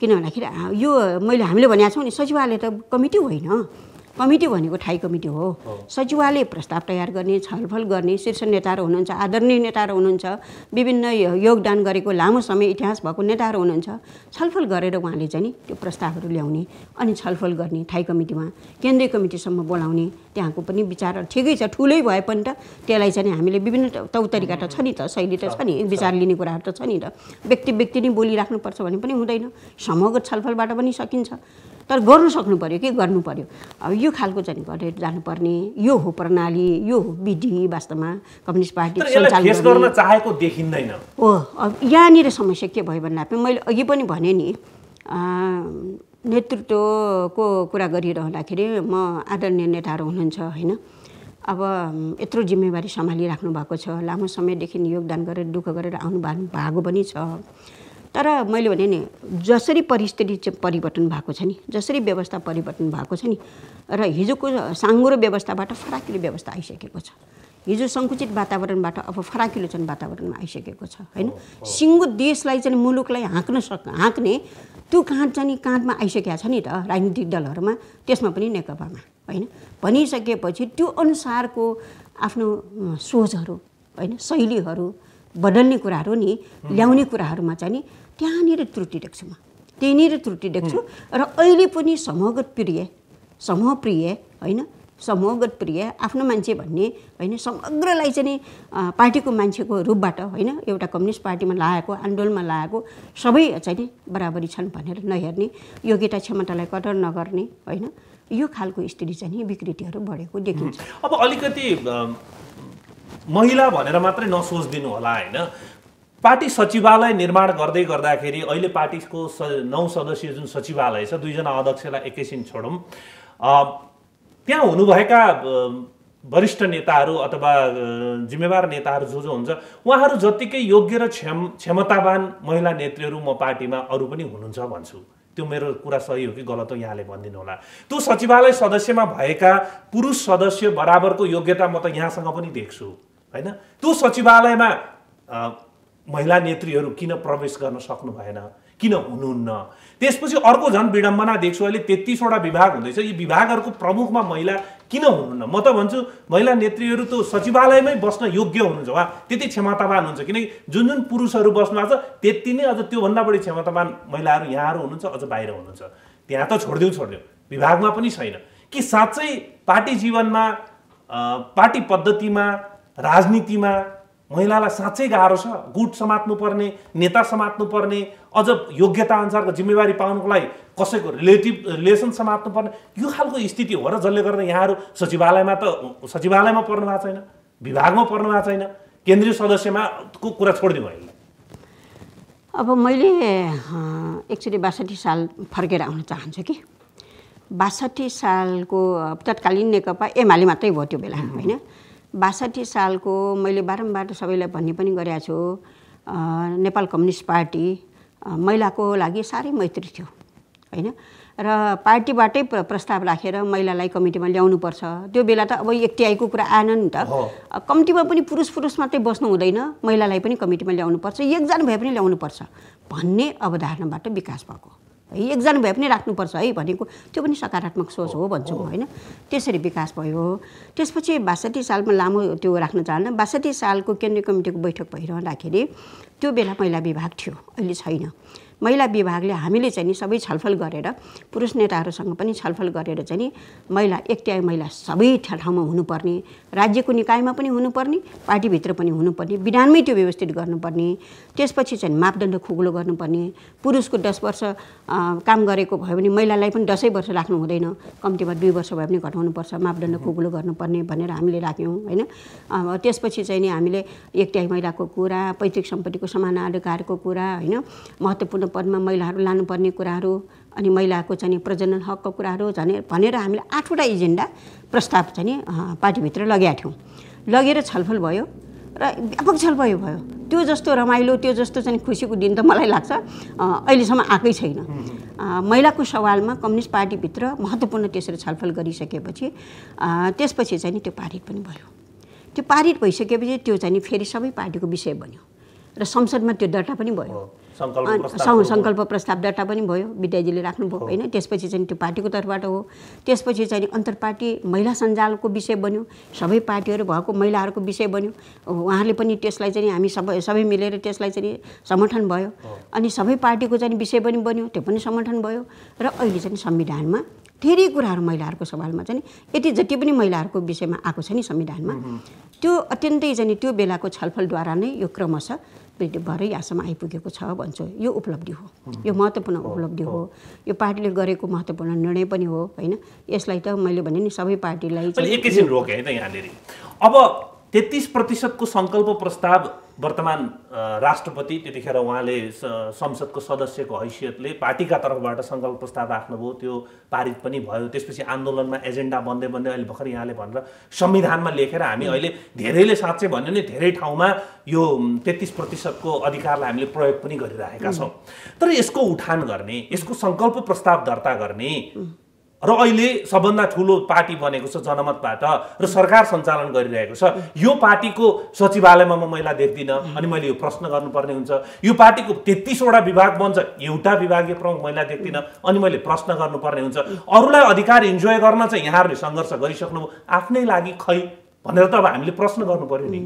किन भन्दाखेरि यो मैले हामीले भनेको छौँ नि सचिवालय त कमिटी होइन कमिटी भनेको थाई कमिटी हो सचिवालय प्रस्ताव तयार गर्ने छलफल गर्ने शीर्ष नेताहरू हुनुहुन्छ आदरणीय नेताहरू हुनुहुन्छ विभिन्न योगदान गरेको लामो समय इतिहास भएको नेताहरू हुनुहुन्छ छलफल गरेर उहाँले चाहिँ त्यो प्रस्तावहरू ल्याउने अनि छलफल गर्ने ठाई कमिटीमा केन्द्रीय कमिटीसम्म बोलाउने त्यहाँको पनि विचार ठिकै छ ठुलै भए पनि त त्यसलाई चाहिँ हामीले विभिन्न तौतरीका त छ नि त शैली त छ नि विचार लिने कुराहरू त छ नि त व्यक्ति व्यक्ति नै बोलिराख्नुपर्छ भने पनि हुँदैन समूहगत छलफलबाट पनि सकिन्छ तर गर्नु सक्नु पऱ्यो कि गर्नु पऱ्यो अब यो खालको चाहिँ गरेर जानुपर्ने यो हो प्रणाली यो हो विधि वास्तवमा कम्युनिस्ट पार्टी सञ्चालन चाहेको देखिँदैन हो अब यहाँनिर समस्या के भयो भन्दा पनि मैले अघि पनि भने नि नेतृत्वको कुरा गरिरहँदाखेरि म आदरणीय नेताहरू हुनुहुन्छ होइन अब यत्रो जिम्मेवारी सम्हालिराख्नु भएको छ लामो समयदेखि योगदान गरेर दुःख गरेर आउनु भएको पनि छ तर मैले भने नि जसरी परिस्थिति चाहिँ परिवर्तन भएको छ नि जसरी व्यवस्था परिवर्तन भएको छ नि र हिजोको साङ्गुरो व्यवस्थाबाट फराकिलो व्यवस्था आइसकेको छ हिजो सङ्कुचित वातावरणबाट अब फराकिलो चाहिँ वातावरणमा आइसकेको छ होइन सिङ्गो देशलाई चाहिँ मुलुकलाई हाँक्न सक् हाँक्ने त्यो काँध चाहिँ काँधमा आइसकेका छ नि त राजनीतिक दलहरूमा त्यसमा पनि नेकपामा होइन भनिसकेपछि त्यो अनुसारको आफ्नो सोचहरू होइन शैलीहरू बदल्ने कुराहरू नि ल्याउने कुराहरूमा चाहिँ नि त्यहाँनिर त्रुटि देख्छु म त्यहीँनिर त्रुटि देख्छु र अहिले पनि समूहगत प्रिय समूहप्रिय होइन समूहगत प्रिय आफ्नो मान्छे भन्ने होइन समग्रलाई चाहिँ पार्टीको मान्छेको रूपबाट होइन एउटा कम्युनिस्ट पार्टीमा लागेको आन्दोलनमा लागेको सबै चाहिँ नि बराबरी छन् भनेर नहेर्ने योग्यता क्षमतालाई कदर नगर्ने होइन यो खालको स्थिति चाहिँ नि विकृतिहरू बढेको देखिन्छ अब अलिकति महिला भनेर मात्रै नसोचिदिनु होला होइन पार्टी सचिवालय निर्माण गर्दै गर्दाखेरि अहिले पार्टीको स नौ सदस्यीय जुन सचिवालय छ दुईजना अध्यक्षलाई एकैछिन छोडौँ त्यहाँ हुनुभएका वरिष्ठ नेताहरू अथवा जिम्मेवार नेताहरू जो जो हुन्छ उहाँहरू जत्तिकै योग्य र क्षम क्षमतावान महिला नेत्रीहरू म पार्टीमा अरू पनि हुनुहुन्छ भन्छु त्यो मेरो कुरा सही हो कि गलत हो यहाँले भनिदिनु होला त्यो सचिवालय सदस्यमा भएका पुरुष सदस्य बराबरको योग्यता म त यहाँसँग पनि देख्छु होइन त्यो सचिवालयमा महिला नेत्रीहरू किन प्रवेश गर्न सक्नु भएन किन हुनुहुन्न त्यसपछि अर्को झन् विडम्बना देख्छु अहिले तेत्तिसवटा विभाग हुँदैछ यी विभागहरूको प्रमुखमा महिला किन हुनुहुन्न म त भन्छु महिला नेत्रीहरू त सचिवालयमै बस्न योग्य हुनुहुन्छ वा त्यति क्षमतावान हुन्छ किनकि जुन जुन पुरुषहरू बस्नु भएको छ त्यति नै अझ त्योभन्दा बढी क्षमतावान महिलाहरू यहाँहरू हुनुहुन्छ अझ बाहिर हुनुहुन्छ त्यहाँ त छोडिदेऊ छोडिदिउँ विभागमा पनि छैन कि साँच्चै पार्टी जीवनमा पार्टी पद्धतिमा राजनीतिमा महिलालाई साँच्चै गाह्रो छ गुट समात्नु पर्ने नेता समात्नु पर्ने अझ योग्यता अनुसारको जिम्मेवारी पाउनुको लागि कसैको रिलेटिभ रिलेसन पर्ने यो खालको स्थिति हो र जसले गर्दा यहाँहरू सचिवालयमा त सचिवालयमा पर्नु भएको छैन विभागमा पर्नु भएको छैन केन्द्रीय सदस्यमा को कुरा छोडिदिउँ भयो अब मैले एक्चुली बासठी साल फर्केर आउन चाहन्छु कि बासठी सालको तत्कालीन नेकपा एमाले मात्रै भयो त्यो बेला होइन बासठी सालको मैले बारम्बार सबैलाई भन्ने पनि गरेका छु नेपाल कम्युनिस्ट पार्टी महिलाको लागि साह्रै मैत्री थियो होइन र पार्टीबाटै प्रस्ताव राखेर रा, महिलालाई कमिटीमा ल्याउनुपर्छ त्यो बेला त अब एकटिआईको कुरा आएन नि त कम्तीमा पनि पुरुष पुरुष मात्रै बस्नु हुँदैन महिलालाई पनि कमिटीमा ल्याउनुपर्छ एकजना भए पनि ल्याउनुपर्छ भन्ने अवधारणाबाट विकास भएको है एकजना भए पनि राख्नुपर्छ है भनेको त्यो पनि सकारात्मक सोच हो भन्छु म होइन त्यसरी विकास भयो त्यसपछि बासठी सालमा लामो त्यो राख्न चाहन्न बासठी सालको केन्द्रीय कमिटीको बैठक भइरहँदाखेरि त्यो बेला पहिला विभाग थियो अहिले छैन महिला विभागले हामीले चाहिँ नि सबै छलफल गरेर पुरुष नेताहरूसँग पनि छलफल गरेर चाहिँ नि महिला एकट्याइ महिला सबै ठाउँमा हुनुपर्ने राज्यको निकायमा पनि हुनुपर्ने पार्टीभित्र पनि हुनुपर्ने विधानमै त्यो व्यवस्थित गर्नुपर्ने त्यसपछि चाहिँ मापदण्ड खुग्लो गर्नुपर्ने पुरुषको दस वर्ष काम गरेको भयो भने महिलालाई पनि दसै वर्ष राख्नु हुँदैन कम्तीमा दुई वर्ष भयो भने घटाउनुपर्छ मापदण्ड खुग्लो गर्नुपर्ने भनेर हामीले राख्यौँ होइन त्यसपछि चाहिँ नि हामीले एकट्याइ महिलाको कुरा पैतृक सम्पत्तिको समान अधिकारको कुरा होइन महत्त्वपूर्ण पदमा महिलाहरू लानुपर्ने कुराहरू अनि महिलाको चाहिँ प्रजनन हकको कुराहरू झन् भनेर हामीले आठवटा एजेन्डा प्रस्ताव चाहिँ पार्टीभित्र लगेका थियौँ लगेर छलफल भयो र व्यापक छलफल भयो त्यो जस्तो रमाइलो त्यो जस्तो चाहिँ खुसीको दिन त मलाई लाग्छ अहिलेसम्म आएकै छैन महिलाको सवालमा कम्युनिस्ट पार्टीभित्र महत्त्वपूर्ण त्यसरी छलफल गरिसकेपछि त्यसपछि चाहिँ त्यो पारित पनि भयो त्यो पारित भइसकेपछि त्यो चाहिँ फेरि सबै पार्टीको विषय बन्यो र संसदमा त्यो दर्ता पनि भयो सङ्कल्प प्रस्ताव दर्ता पनि भयो विद्याजीले राख्नुभयो होइन त्यसपछि चाहिँ त्यो पार्टीको तर्फबाट हो त्यसपछि चाहिँ अन्तर्पार्टी महिला सञ्जालको विषय बन्यो सबै पार्टीहरू भएको महिलाहरूको विषय बन्यो उहाँहरूले पनि त्यसलाई चाहिँ हामी सबै सबै मिलेर त्यसलाई चाहिँ समर्थन भयो अनि सबै पार्टीको चाहिँ विषय पनि बन्यो त्यो पनि समर्थन भयो र अहिले चाहिँ संविधानमा धेरै कुराहरू महिलाहरूको सवालमा चाहिँ यति जति पनि महिलाहरूको विषयमा आएको छ नि संविधानमा त्यो अत्यन्तै चाहिँ त्यो बेलाको छलफलद्वारा नै यो क्रमशः वृद्धि भएर यहाँसम्म आइपुगेको छ भन्छु यो उपलब्धि हो यो महत्त्वपूर्ण उपलब्धि हो यो पार्टीले गरेको महत्त्वपूर्ण निर्णय पनि हो होइन यसलाई त मैले भने नि सबै पार्टीलाई अब तेत्तिस प्रतिशतको सङ्कल्प प्रस्ताव वर्तमान राष्ट्रपति त्यतिखेर उहाँले संसदको सदस्यको हैसियतले पार्टीका तर्फबाट सङ्कल्प प्रस्ताव राख्नुभयो त्यो पारित पनि भयो त्यसपछि आन्दोलनमा एजेन्डा बन्दै बन्दै अहिले भर्खर यहाँले भनेर संविधानमा लेखेर हामी अहिले धेरैले साँच्चै भन्यो भने धेरै ठाउँमा यो तेत्तिस प्रतिशतको अधिकारलाई हामीले प्रयोग पनि गरिराखेका छौँ तर यसको उठान गर्ने यसको सङ्कल्प प्रस्ताव दर्ता गर्ने र अहिले सबभन्दा ठुलो पार्टी बनेको छ जनमतबाट र सरकार सञ्चालन गरिरहेको छ यो पार्टीको सचिवालयमा म महिला देख्दिनँ अनि मैले यो प्रश्न गर्नुपर्ने हुन्छ यो पार्टीको तेत्तिसवटा विभाग बन्छ एउटा विभागीय प्रमुख महिला देख्दिनँ अनि मैले प्रश्न गर्नुपर्ने हुन्छ अरूलाई अधिकार इन्जोय गर्न चाहिँ यहाँहरूले सङ्घर्ष गरिसक्नु आफ्नै लागि खै भनेर त अब हामीले प्रश्न गर्नु पऱ्यो नि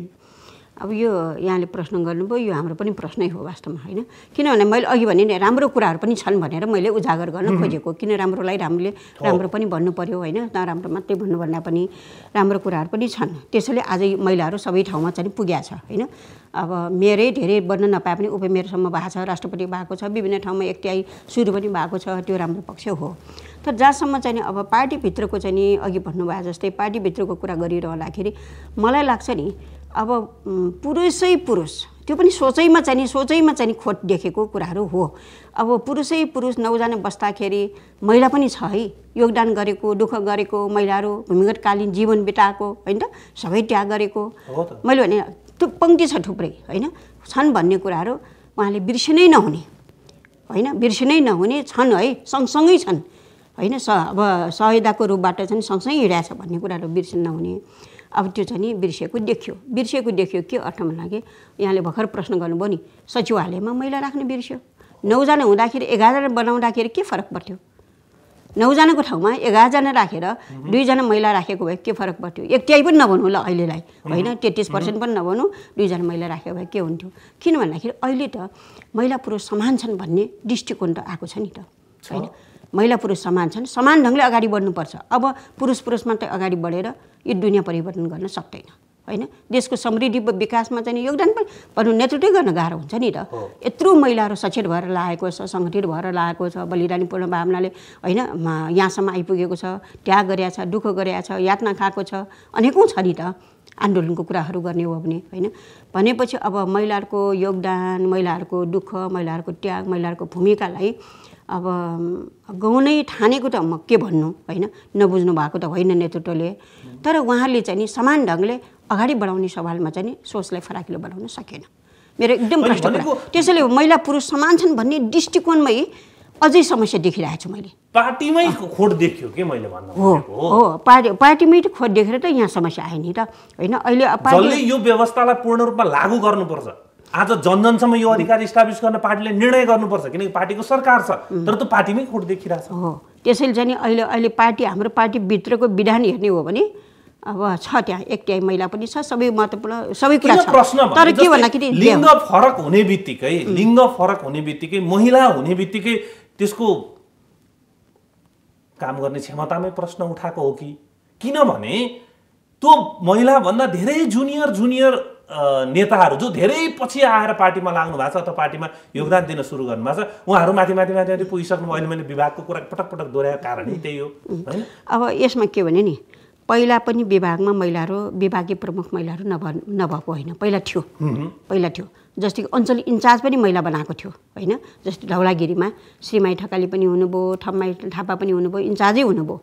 अब यो यहाँले प्रश्न गर्नुभयो यो हाम्रो पनि प्रश्नै हो वास्तवमा होइन किनभने मैले अघि भने नि राम्रो कुराहरू पनि छन् भनेर मैले उजागर गर्न खोजेको किन राम्रोलाई राम्रोले राम्रो पनि भन्नु पऱ्यो होइन नराम्रो मात्रै भन्नुभन्दा पनि राम्रो कुराहरू पनि छन् त्यसैले आज महिलाहरू सबै ठाउँमा चाहिँ पुग्या छ होइन अब मेरै धेरै बन्न नपाए पनि उपमेयरसम्म भएको छ राष्ट्रपति भएको छ विभिन्न ठाउँमा एक्टिआई सुरु पनि भएको छ त्यो राम्रो पक्ष हो तर जहाँसम्म चाहिँ अब पार्टीभित्रको चाहिँ नि अघि भन्नुभयो जस्तै पार्टीभित्रको कुरा गरिरहँदाखेरि मलाई लाग्छ नि अब पुरुषै पुरुष त्यो पनि सोचैमा चाहिँ सोचैमा चाहिँ खोट देखेको कुराहरू हो अब पुरुषै पुरुष नौजना बस्दाखेरि महिला पनि छ है योगदान गरेको दुःख गरेको महिलाहरू भूमिगतकालीन जीवन बिताएको होइन त सबै त्याग गरेको मैले भने त्यो पङ्क्ति छ थुप्रै होइन छन् भन्ने कुराहरू उहाँले बिर्सिनै नहुने होइन बिर्सिनै नहुने छन् है सँगसँगै छन् होइन स अब सहयोदाको रूपबाट चाहिँ सँगसँगै हिँडाएको छ भन्ने कुराहरू बिर्सिन नहुने अब त्यो चाहिँ नि बिर्सिएको देखियो बिर्सिएको देखियो के अर्थमा लाग्यो यहाँले भर्खर प्रश्न गर्नुभयो नि सचिवालयमा मैला राख्नु बिर्स्यो नौजना हुँदाखेरि एघारजना बनाउँदाखेरि के फरक पर्थ्यो नौजनाको ठाउँमा एघारजना राखेर दुईजना महिला राखेको भए के फरक पर्थ्यो एकट्याइ पनि नभनौँ ल अहिलेलाई होइन तेत्तिस पर्सेन्ट पनि नभनौँ दुईजना महिला राखेको भए के हुन्थ्यो किन भन्दाखेरि अहिले त महिला पुरुष समान छन् भन्ने दृष्टिकोण त आएको छ नि त होइन महिला पुरुष समान छन् समान ढङ्गले अगाडि बढ्नुपर्छ अब पुरुष पुरुष मात्रै अगाडि बढेर यो दुनियाँ परिवर्तन गर्न सक्दैन होइन देशको समृद्धि विकासमा चाहिँ योगदान पनि भन्नु नेतृत्व गर्न गाह्रो हुन्छ नि त यत्रो महिलाहरू सचेत भएर लागेको छ सङ्गठित भएर लागेको छ बलिदानीपूर्ण भावनाले होइन यहाँसम्म आइपुगेको छ त्याग गरेका छ दुःख गरेका छ यातना खाएको छ अनेकौँ छ नि त आन्दोलनको कुराहरू गर्ने हो भने होइन भनेपछि अब महिलाहरूको योगदान महिलाहरूको दुःख महिलाहरूको त्याग महिलाहरूको भूमिकालाई अब गाउँ नै ठानेको त म के भन्नु होइन नबुझ्नु भएको त होइन नेतृत्वले तर उहाँले चाहिँ नि समान ढङ्गले अगाडि बढाउने सवालमा चाहिँ नि सोचलाई फराकिलो बनाउन सकेन मेरो एकदम कष्ट त्यसैले महिला पुरुष समान छन् भन्ने दृष्टिकोणमै अझै समस्या देखिरहेको छु मैले पार्टीमै खोट देखियो के मैले हो हो पार्टी पार्टीमै खोट देखेर त यहाँ समस्या आयो नि त होइन अहिले यो व्यवस्थालाई पूर्ण रूपमा लागू गर्नुपर्छ आज जनजनसम्म यो अधिकार इस्टाब्लिस गर्न पार्टीले निर्णय गर्नुपर्छ किनकि पार्टीको सरकार छ तर त्यो पार्टीमै खोट देखिरहेको छ त्यसैले चाहिँ अहिले अहिले पार्टी हाम्रो पार्टीभित्रको विधान हेर्ने हो भने अब छ त्यहाँ एक महिला पनि छ सबै महत्त्वपूर्ण सबै कुरा छ प्रश्न तर के भन्दाखेरि लिङ्ग फरक हुने बित्तिकै लिङ्ग फरक हुने बित्तिकै महिला हुने बित्तिकै त्यसको काम गर्ने क्षमतामै प्रश्न उठाएको हो कि किनभने त्यो महिलाभन्दा धेरै जुनियर जुनियर नेताहरू जो धेरै पछि आएर पार्टीमा लाग्नु भएको छ अथवा पार्टीमा योगदान दिन सुरु गर्नुभएको छ उहाँहरू माथि माथि माथि माथि पुगिसक्नु अहिले मैले विभागको कुरा पटक पटक दोहोऱ्याएको कारणै त्यही हो होइन अब यसमा के भने नि पहिला पनि विभागमा महिलाहरू विभागीय प्रमुख महिलाहरू नभ नभएको होइन पहिला थियो पहिला थियो जस्तो कि अञ्चल इन्चार्ज पनि महिला बनाएको थियो होइन जस्तो धौलागिरीमा श्रीमाई ठकाली पनि हुनुभयो ठम्माई थापा पनि हुनुभयो इन्चार्जै हुनुभयो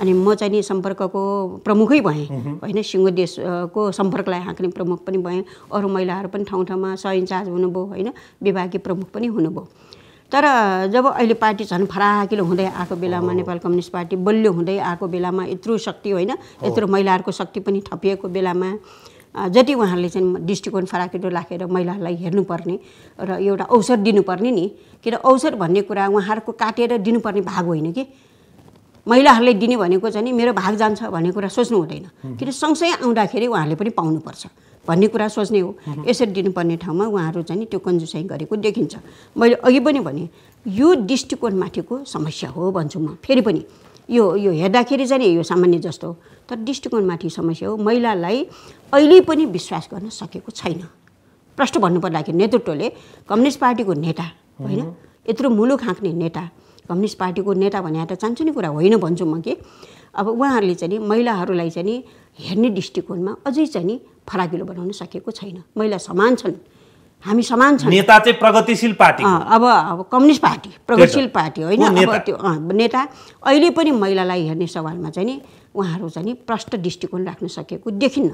अनि म चाहिँ नि सम्पर्कको प्रमुखै भएँ होइन देशको सम्पर्कलाई हाँक्ने प्रमुख पनि भएँ अरू महिलाहरू पनि ठाउँ ठाउँमा सह इन्चार्ज हुनुभयो होइन विभागीय प्रमुख पनि हुनुभयो तर जब अहिले पार्टी झन् फराकिलो हुँदै आएको बेलामा नेपाल कम्युनिस्ट पार्टी बलियो हुँदै आएको बेलामा यत्रो शक्ति होइन यत्रो महिलाहरूको शक्ति पनि थपिएको बेलामा जति उहाँहरूले चाहिँ दृष्टिकोण फराकिलो राखेर महिलाहरूलाई हेर्नुपर्ने र एउटा अवसर दिनुपर्ने नि किन अवसर भन्ने कुरा उहाँहरूको काटेर दिनुपर्ने भाग होइन कि महिलाहरूले दिने भनेको चाहिँ मेरो भाग जान्छ भन्ने कुरा सोच्नु हुँदैन किन सँगसँगै आउँदाखेरि उहाँहरूले पनि पाउनुपर्छ भन्ने कुरा सोच्ने हो यसरी दिनुपर्ने ठाउँमा उहाँहरू चाहिँ त्यो कन्जुसाइ गरेको देखिन्छ मैले अघि पनि भने यो दृष्टिकोणमाथिको समस्या हो भन्छु म फेरि पनि यो यो हेर्दाखेरि चाहिँ यो सामान्य जस्तो हो तर दृष्टिकोणमाथि समस्या हो महिलालाई अहिले पनि विश्वास गर्न सकेको छैन प्रष्ट भन्नुपर्दाखेरि नेतृत्वले कम्युनिस्ट पार्टीको नेता होइन यत्रो मुलुक हाँक्ने नेता कम्युनिस्ट पार्टीको नेता भने त चान्सुनी कुरा होइन भन्छु म कि अब उहाँहरूले चाहिँ महिलाहरूलाई चाहिँ हेर्ने दृष्टिकोणमा अझै चाहिँ नि फराकिलो बनाउन सकेको छैन महिला समान छन् हामी समान छौँ नेता चाहिँ प्रगतिशील पार्टी अब अब कम्युनिस्ट पार्टी प्रगतिशील पार्टी होइन अब त्यो नेता अहिले पनि महिलालाई हेर्ने सवालमा चाहिँ नि उहाँहरू चाहिँ नि प्रष्ट दृष्टिकोण राख्न सकेको देखिन्न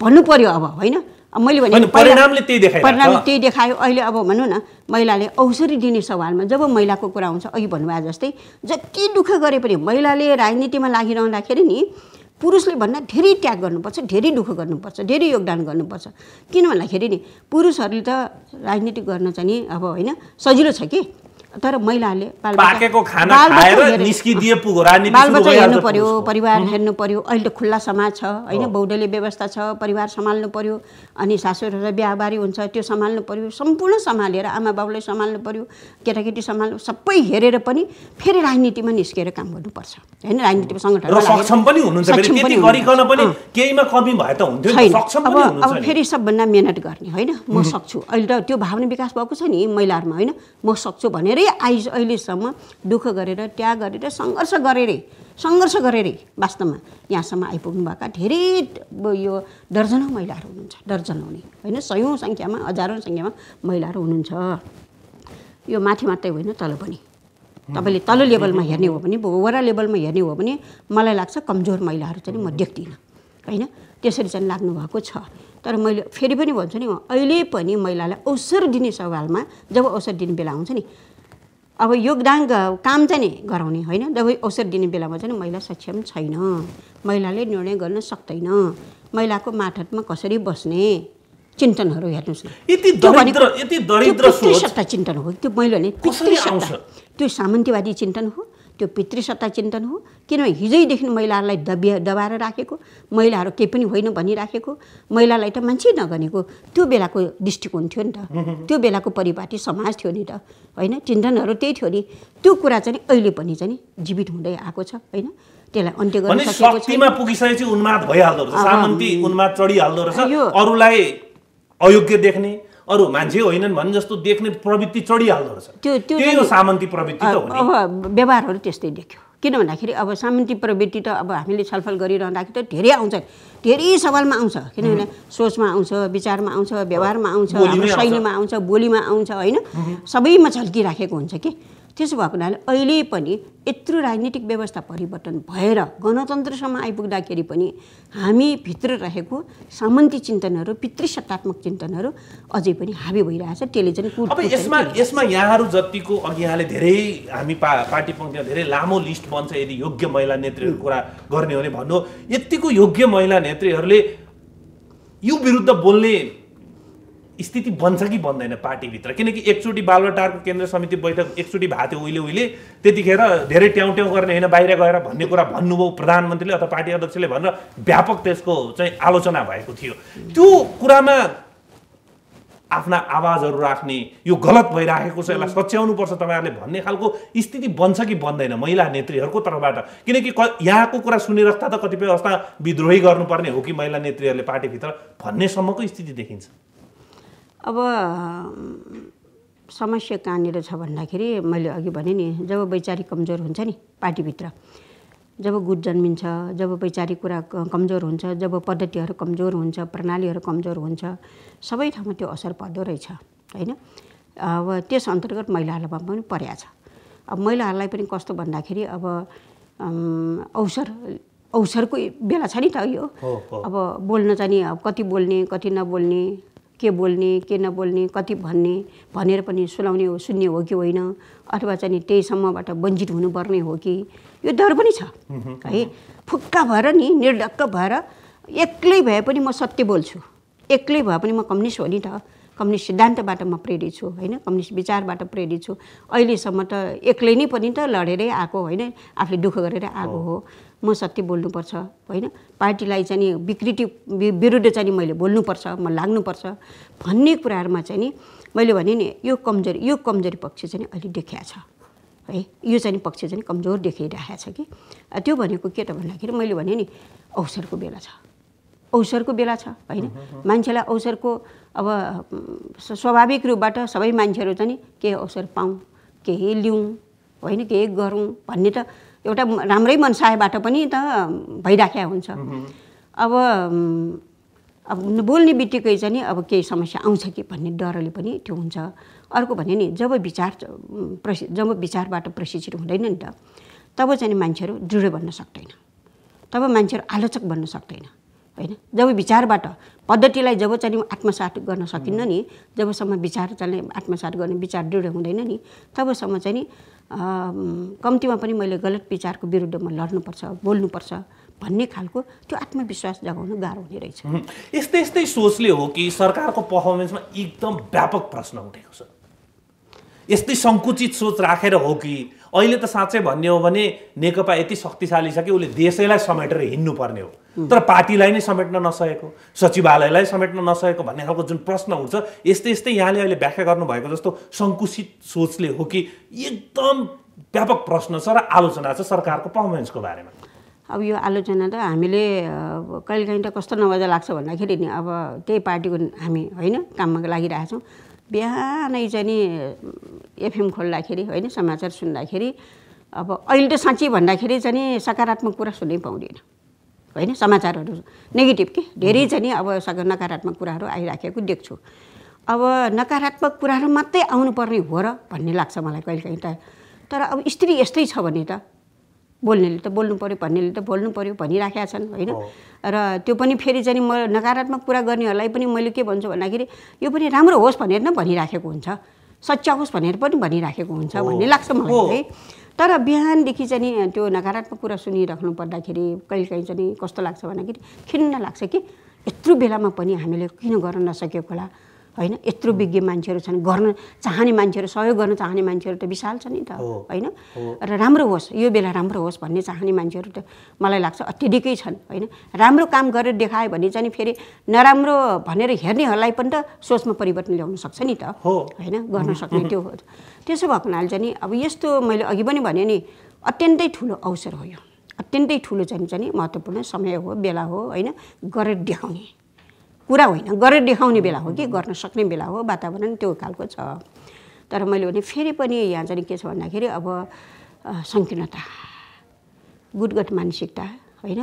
भन्नु पर्यो अब होइन मैले भने परिणामले त्यही देखायो अहिले अब भनौँ न महिलाले औसरी दिने सवालमा जब महिलाको कुरा आउँछ अघि भन्नुभयो जस्तै जति दुःख गरे पनि महिलाले राजनीतिमा लागिरहँदाखेरि नि पुरुषले भन्दा धेरै त्याग गर्नुपर्छ धेरै दुःख गर्नुपर्छ धेरै योगदान गर्नुपर्छ किन भन्दाखेरि नि पुरुषहरूले त राजनीति गर्न चाहिँ नि अब होइन सजिलो छ कि तर महिलाहरूले बालबच्चा हेर्नु पर्यो परिवार हेर्नु पर्यो अहिले त खुल्ला समाज छ होइन बौद्धले व्यवस्था छ परिवार सम्हाल्नु पर्यो अनि सासुहरू बिहाबारी हुन्छ त्यो सम्हाल्नु पर्यो सम्पूर्ण सम्हालेर आमा बाबुलाई सम्हाल्नु पर्यो केटाकेटी सम्हाल्नु सबै हेरेर पनि फेरि राजनीतिमा निस्केर काम गर्नुपर्छ होइन राजनीतिक सङ्गठन सक्षम पनि हुनुहुन्छ केहीमा कमी भए त हुन्थ्यो अब अब फेरि सबभन्दा मिहिनेत गर्ने होइन म सक्छु अहिले त त्यो भावना विकास भएको छ नि महिलाहरूमा होइन म सक्छु भनेरै आइ अहिलेसम्म दुःख गरेर त्याग गरेर सङ्घर्ष गरेरै सङ्घर्ष गरेरै वास्तवमा यहाँसम्म आइपुग्नुभएका धेरै यो दर्जनौँ महिलाहरू हुनुहुन्छ दर्जनौँ नै होइन सयौँ सङ्ख्यामा हजारौँ सङ्ख्यामा महिलाहरू हुनुहुन्छ यो माथि मात्रै होइन तल पनि तपाईँले तल्लो लेभलमा हेर्ने हो भने वरा लेभलमा हेर्ने हो भने मलाई लाग्छ कमजोर महिलाहरू चाहिँ म देख्दिनँ होइन त्यसरी चाहिँ लाग्नु भएको छ तर मैले फेरि पनि भन्छु नि अहिले पनि महिलालाई अवसर दिने सवालमा जब अवसर दिने बेला हुन्छ नि अब योगदान काम चाहिँ नि गराउने होइन जब अवसर दिने बेलामा चाहिँ महिला सक्षम छैन महिलाले निर्णय गर्न सक्दैन महिलाको माठतमा कसरी बस्ने चिन्तनहरू हेर्नुहोस् न यति यति दरिद्र सत्ता चिन्तन हो त्यो मैले भने पितृसत्ता त्यो सामन्तीवादी चिन्तन हो त्यो पितृसत्ता चिन्तन हो किनभने हिजैदेखि महिलाहरूलाई दबिया दबाएर राखेको महिलाहरू केही पनि होइन भनिराखेको महिलालाई त मान्छे नगनेको त्यो बेलाको दृष्टिकोण थियो नि त त्यो बेलाको परिपाटी समाज थियो नि त होइन चिन्तनहरू त्यही थियो नि त्यो कुरा चाहिँ अहिले पनि चाहिँ जीवित हुँदै आएको छ होइन त्यसलाई अन्त्य गर्न सकिएको छ अयोग्य देख्ने अरू मान्छे होइनन् भने जस्तो देख्ने प्रवृत्ति चढिहाल्दो रहेछ त्यो त्यो सामन्ती प्रवृत्ति अब व्यवहारहरू त्यस्तै देख्यो किन भन्दाखेरि अब सामन्ती प्रवृत्ति त अब हामीले छलफल गरिरहँदाखेरि त धेरै आउँछ धेरै सवालमा आउँछ किनभने सोचमा आउँछ विचारमा आउँछ व्यवहारमा आउँछ शैलीमा आउँछ बोलीमा आउँछ होइन सबैमा झल्किराखेको हुन्छ कि त्यसो भएको हुनाले अहिले पनि यत्रो राजनीतिक व्यवस्था परिवर्तन भएर गणतन्त्रसम्म आइपुग्दाखेरि पनि हामीभित्र रहेको सामन्ती चिन्तनहरू पितृसत्तात्मक चिन्तनहरू अझै पनि हावी भइरहेछ त्यसले चाहिँ अब यसमा यसमा यहाँहरू जतिको अघि यहाँले धेरै हामी पा पार्टी पङ्क्तिमा धेरै लामो लिस्ट बन्छ यदि योग्य महिला नेत्रीहरू कुरा गर्ने हो भने भन्नु यत्तिको योग्य महिला नेत्रीहरूले यो विरुद्ध बोल्ने स्थिति बन्छ कि बन्दैन पार्टीभित्र किनकि एकचोटि बालवाटारको केन्द्रीय समिति बैठक एकचोटि भएको थियो उहिले उहिले त्यतिखेर धेरै ट्याउ ट्याउ गर्ने होइन बाहिर गएर भन्ने कुरा भन्नुभयो प्रधानमन्त्रीले अथवा पार्टी अध्यक्षले भनेर व्यापक त्यसको चाहिँ आलोचना भएको थियो त्यो कुरामा आफ्ना आवाजहरू राख्ने यो गलत भइराखेको छ यसलाई सच्याउनु पर्छ तपाईँहरूले भन्ने खालको स्थिति बन्छ कि बन्दैन महिला नेत्रीहरूको तर्फबाट किनकि क यहाँको कुरा सुनिरहँदा त कतिपय अवस्था विद्रोही गर्नुपर्ने हो कि महिला नेत्रीहरूले पार्टीभित्र भन्नेसम्मको स्थिति देखिन्छ अब समस्या कहाँनिर छ भन्दाखेरि मैले अघि भने नि जब वैचारिक कमजोर हुन्छ नि पार्टीभित्र जब गुट जन्मिन्छ जब वैचारिक कुरा कमजोर हुन्छ जब पद्धतिहरू कमजोर हुन्छ प्रणालीहरू कमजोर हुन्छ सबै ठाउँमा त्यो असर पर्दो रहेछ होइन अब त्यस अन्तर्गत महिलाहरूलाई पनि पर्या छ अब महिलाहरूलाई पनि कस्तो भन्दाखेरि अब अवसर अवसरको बेला छ नि त यो अब बोल्न चाहिँ अब कति बोल्ने कति नबोल्ने के बोल्ने के नबोल्ने कति भन्ने भनेर पनि सुनाउने हो सुन्ने हो कि होइन अथवा चाहिँ त्यहीसम्मबाट वञ्चित हुनुपर्ने हो कि यो डर पनि छ है फुक्का भएर नि निर्ढक्क भएर एक्लै भए पनि म सत्य बोल्छु एक्लै भए पनि म कम्युनिस्ट हो नि त कम्युनिस्ट सिद्धान्तबाट म प्रेरित छु होइन कम्युनिस्ट विचारबाट प्रेरित छु अहिलेसम्म त एक्लै नै पनि त लडेरै आएको होइन आफूले दुःख गरेर आएको हो म सत्य बोल्नुपर्छ होइन पार्टीलाई चाहिँ नि विकृति विरुद्ध चाहिँ नि मैले बोल्नुपर्छ म लाग्नुपर्छ भन्ने कुराहरूमा चाहिँ नि मैले भने नि यो कमजोरी यो कमजोरी पक्ष चाहिँ अहिले देखिया छ है यो चाहिँ पक्ष चाहिँ कमजोर देखिरहेको छ कि त्यो भनेको के त भन्दाखेरि मैले भने नि अवसरको बेला छ अवसरको बेला छ होइन मान्छेलाई अवसरको अब स्वाभाविक रूपबाट सबै मान्छेहरू चाहिँ केही अवसर पाऊँ केही लिउँ होइन केही गरौँ भन्ने त एउटा राम्रै मनसायबाट पनि त भइराख्या हुन्छ अब अब बोल्ने बित्तिकै चाहिँ अब केही समस्या आउँछ कि भन्ने डरले पनि त्यो हुन्छ अर्को भने नि जब विचार प्रशि जब विचारबाट प्रशिक्षित हुँदैन नि त तब चाहिँ मान्छेहरू दृढ बन्न सक्दैन तब मान्छेहरू आलोचक बन्न सक्दैन होइन जब विचारबाट पद्धतिलाई जब चाहिँ आत्मसात गर्न सकिन्न नि जबसम्म विचार चाहिँ आत्मसात गर्ने विचार दृढ हुँदैन नि तबसम्म चाहिँ नि कम्तीमा पनि मैले गलत विचारको विरुद्धमा लड्नुपर्छ बोल्नुपर्छ भन्ने खालको त्यो आत्मविश्वास जगाउनु गाह्रो हुने रहेछ यस्तै यस्तै सोचले हो कि सरकारको पर्फर्मेन्समा एकदम व्यापक प्रश्न उठेको छ यस्तै सङ्कुचित सोच राखेर हो कि अहिले त साँच्चै भन्ने हो भने नेकपा यति शक्तिशाली छ कि उसले देशैलाई समेटेर हिँड्नुपर्ने हो तर पार्टीलाई नै समेट्न नसकेको सचिवालयलाई समेट्न नसकेको भन्ने खालको जुन प्रश्न हुन्छ यस्तै यस्तै यहाँले अहिले व्याख्या गर्नुभएको जस्तो सङ्कुचित सोचले हो कि एकदम व्यापक प्रश्न छ र आलोचना छ सरकारको पर्फर्मेन्सको बारेमा अब यो आलोचना त हामीले कहिलेकाहीँ त कस्तो नमजा लाग्छ भन्दाखेरि नि अब त्यही पार्टीको हामी होइन काममा लागिरहेछौँ बिहानै चाहिँ नि एफएम खोल्दाखेरि होइन समाचार सुन्दाखेरि अब अहिले त साँच्ची भन्दाखेरि चाहिँ सकारात्मक कुरा सुन्नै पाउँदैन होइन समाचारहरू नेगेटिभ के धेरै चाहिँ अब नकारात्मक कुराहरू आइराखेको देख्छु अब नकारात्मक कुराहरू मात्रै आउनुपर्ने हो र भन्ने लाग्छ मलाई कहिलेकाहीँ त तर अब स्त्री यस्तै छ भने त बोल्नेले त बोल्नु पऱ्यो भन्नेले त बोल्नु पऱ्यो भनिराखेका छन् होइन र त्यो पनि फेरि चाहिँ म नकारात्मक कुरा गर्नेहरूलाई पनि मैले के भन्छु भन्दाखेरि यो पनि राम्रो होस् भनेर नै भनिराखेको हुन्छ सच्याओस् भनेर पनि भनिराखेको हुन्छ भन्ने लाग्छ मलाई है तर बिहानदेखि चाहिँ नि त्यो नकारात्मक कुरा सुनिराख्नु पर्दाखेरि कहिलेकाहीँ चाहिँ कस्तो लाग्छ भन्दाखेरि खिन्न लाग्छ कि यत्रो बेलामा पनि हामीले किन गर्न नसकेको होला होइन यत्रो विज्ञ मान्छेहरू छन् गर्न चाहने मान्छेहरू सहयोग गर्न चाहने मान्छेहरू त विशाल छ नि त होइन र राम्रो होस् यो बेला राम्रो होस् भन्ने चाहने मान्छेहरू त मलाई लाग्छ अत्यधिकै छन् होइन राम्रो काम गरेर देखायो भने चाहिँ फेरि नराम्रो भनेर हेर्नेहरूलाई पनि त सोचमा परिवर्तन ल्याउन सक्छ नि त होइन गर्न सक्ने त्यो हो त्यसो भएको हुनाले चाहिँ अब यस्तो मैले अघि पनि भने नि अत्यन्तै ठुलो अवसर हो यो अत्यन्तै ठुलो चाहिँ चाहिँ महत्त्वपूर्ण समय हो बेला हो होइन गरेर देखाउने कुरा होइन गरेर देखाउने बेला हो कि गर्न सक्ने बेला हो वातावरण त्यो खालको छ तर मैले भने फेरि पनि यहाँ चाहिँ के छ भन्दाखेरि अब सङ्कीर्णता गुटगट मानसिकता होइन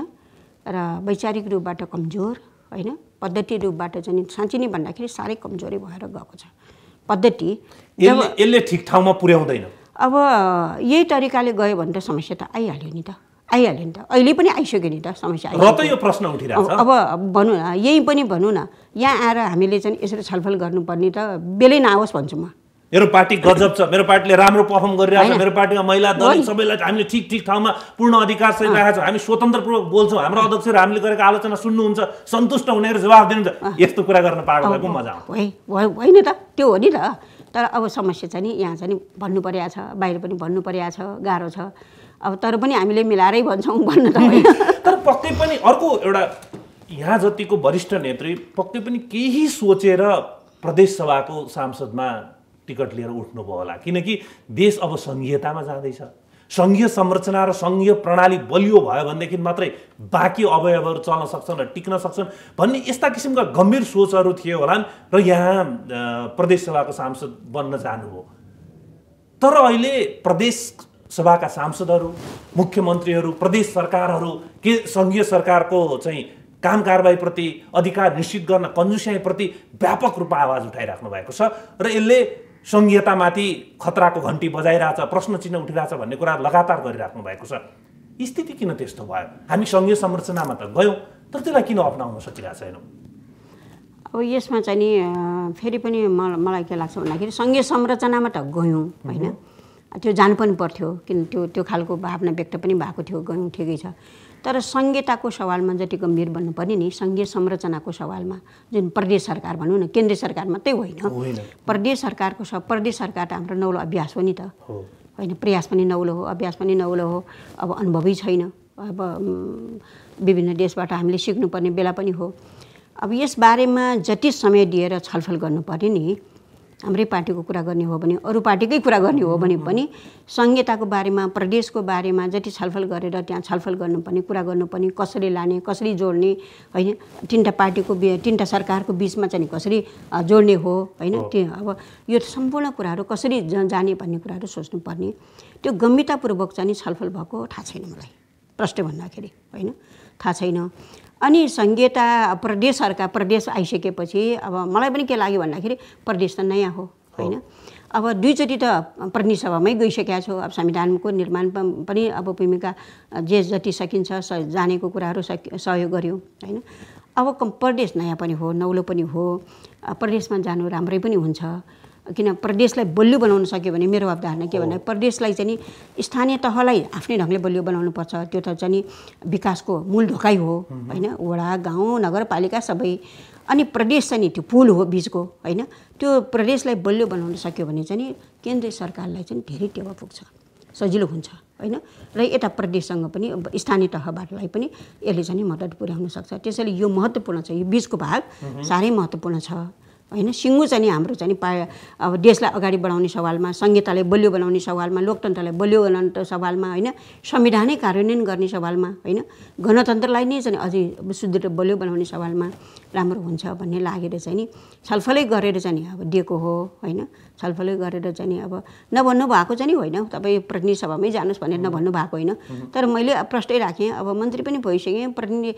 र वैचारिक रूपबाट कमजोर होइन पद्धति रूपबाट चाहिँ साँच्ची नै भन्दाखेरि साह्रै कमजोरी भएर गएको छ पद्धति यसले ठिक ठाउँमा पुर्याउँदैन अब यही तरिकाले गयो भने त समस्या त आइहाल्यो नि त आइहाल्यो नि त अहिले पनि आइसक्यो नि त समस्या र त यो प्रश्न अब भनौँ न यहीँ पनि भनौँ न यहाँ आएर हामीले चाहिँ यसरी छलफल गर्नुपर्ने त बेलै नआओस् भन्छु म मेरो पार्टी गजब छ मेरो पार्टीले राम्रो पर्फर्म गरिरहेको छ मेरो पार्टीमा महिला दल सबैलाई हामीले ठिक ठिक ठाउँमा पूर्ण अधिकार चाहिँ राखेको छौँ हामी स्वतन्त्रपूर्वक बोल्छौँ हाम्रो अध्यक्ष र हामीले गरेको आलोचना सुन्नुहुन्छ सन्तुष्ट हुने र जवाब दिनुहुन्छ यस्तो कुरा गर्न पाएको मजा होइन त त्यो हो नि त तर अब समस्या चाहिँ नि यहाँ चाहिँ भन्नु परिरहेको छ बाहिर पनि भन्नु परिरहेको छ गाह्रो छ अब तर पनि हामीले मिलाएरै भन्छौँ भन्न तर पक्कै पनि अर्को एउटा यहाँ जतिको वरिष्ठ नेत्री पक्कै पनि केही सोचेर प्रदेशसभाको सांसदमा टिकट लिएर उठ्नुभयो होला किनकि देश अब सङ्घीयतामा जाँदैछ सङ्घीय संरचना र सङ्घीय प्रणाली बलियो भयो भनेदेखि मात्रै बाँकी अवयवहरू चल्न सक्छन् र टिक्न सक्छन् भन्ने यस्ता किसिमका गम्भीर सोचहरू थिए होलान् र यहाँ प्रदेशसभाको सांसद बन्न जानुभयो तर अहिले प्रदेश सभाका सांसदहरू मुख्यमन्त्रीहरू प्रदेश सरकारहरू के सङ्घीय सरकारको चाहिँ काम कारवाहीप्रति अधिकार निश्चित गर्न कन्जुस्याइप्रति व्यापक रूपमा आवाज उठाइराख्नु भएको छ र यसले सङ्घीयतामाथि खतराको घन्टी बजाइरहेछ प्रश्न चिन्ह उठिरहेछ भन्ने कुरा लगातार गरिराख्नु भएको छ स्थिति किन त्यस्तो भयो हामी सङ्घीय संरचनामा त गयौँ तर त्यसलाई किन अप्नाउन सकिरहेको छैनौँ अब यसमा चाहिँ नि फेरि पनि मलाई के लाग्छ भन्दाखेरि सङ्घीय संरचनामा त गयौँ होइन त्यो जानु पनि पर्थ्यो किन त्यो त्यो खालको भावना व्यक्त पनि भएको थियो गयौँ ठिकै छ तर सङ्घीयताको सवालमा जति गम्भीर भन्नुपर्ने नि सङ्घीय संरचनाको सवालमा जुन प्रदेश सरकार भनौँ न केन्द्र सरकार मात्रै होइन प्रदेश सरकारको स प्रदेश सरकार त हाम्रो नौलो अभ्यास हो नि त होइन प्रयास पनि नौलो हो अभ्यास पनि नौलो हो अब अनुभवै छैन अब विभिन्न देशबाट हामीले सिक्नुपर्ने बेला पनि हो अब यसबारेमा जति समय दिएर छलफल गर्नुपर्ने नि हाम्रै पार्टीको कुरा गर्ने हो भने अरू पार्टीकै कुरा गर्ने हो भने पनि संहिताको बारेमा प्रदेशको बारेमा जति छलफल गरेर त्यहाँ छलफल गर्नुपर्ने कुरा गर्नुपर्ने कसरी लाने कसरी जोड्ने होइन तिनवटा पार्टीको तिनवटा सरकारको बिचमा चाहिँ कसरी जोड्ने हो होइन त्यो अब यो सम्पूर्ण कुराहरू कसरी जाने भन्ने कुराहरू सोच्नुपर्ने त्यो गम्भीरतापूर्वक चाहिँ छलफल भएको थाहा छैन मलाई प्रष्ट भन्दाखेरि होइन थाहा छैन अनि सङ्घीयता प्रदेशहरूका प्रदेश आइसकेपछि अब मलाई पनि के लाग्यो भन्दाखेरि प्रदेश त नयाँ हो होइन अब दुईचोटि त सभामै गइसकेका छु अब संविधानको निर्माण पनि अब भूमिका जे जति सकिन्छ स जानेको कुराहरू सक सहयोग गऱ्यौँ होइन अब प्रदेश नयाँ पनि हो नौलो पनि हो प्रदेशमा जानु राम्रै पनि हुन्छ किन प्रदेशलाई बलियो बनाउन सक्यो भने मेरो अवधारणा के भन्दा प्रदेशलाई चाहिँ नि स्थानीय तहलाई आफ्नै ढङ्गले बलियो पर्छ त्यो त चाहिँ नि विकासको मूल ढोकाइ हो होइन वडा गाउँ नगरपालिका सबै अनि प्रदेश चाहिँ नि त्यो पुल हो बिचको होइन त्यो प्रदेशलाई बलियो बनाउन सक्यो भने चाहिँ नि केन्द्रीय सरकारलाई चाहिँ धेरै टेवा पुग्छ सजिलो हुन्छ होइन र यता प्रदेशसँग पनि स्थानीय तहबाटलाई पनि यसले चाहिँ मद्दत पुर्याउन सक्छ त्यसैले यो महत्त्वपूर्ण छ यो बिचको भाग साह्रै महत्त्वपूर्ण छ होइन सिङ्गो चाहिँ हाम्रो चाहिँ पा अब देशलाई अगाडि बढाउने सवालमा संहितालाई बलियो बनाउने सवालमा लोकतन्त्रलाई बलियो बनाउने सवालमा होइन संविधानै कार्यान्वयन गर्ने सवालमा होइन गणतन्त्रलाई नै चाहिँ अझै सुदृढ बलियो बनाउने सवालमा राम्रो हुन्छ भन्ने लागेर चाहिँ नि छलफलै गरेर चाहिँ अब दिएको हो होइन छलफलै गरेर चाहिँ अब नभन्नु भएको चाहिँ होइन तपाईँ प्रतिनिधि सभामै जानुहोस् भनेर नभन्नु भएको होइन तर मैले प्रष्टै राखेँ अब मन्त्री पनि भइसकेँ प्रतिनिधि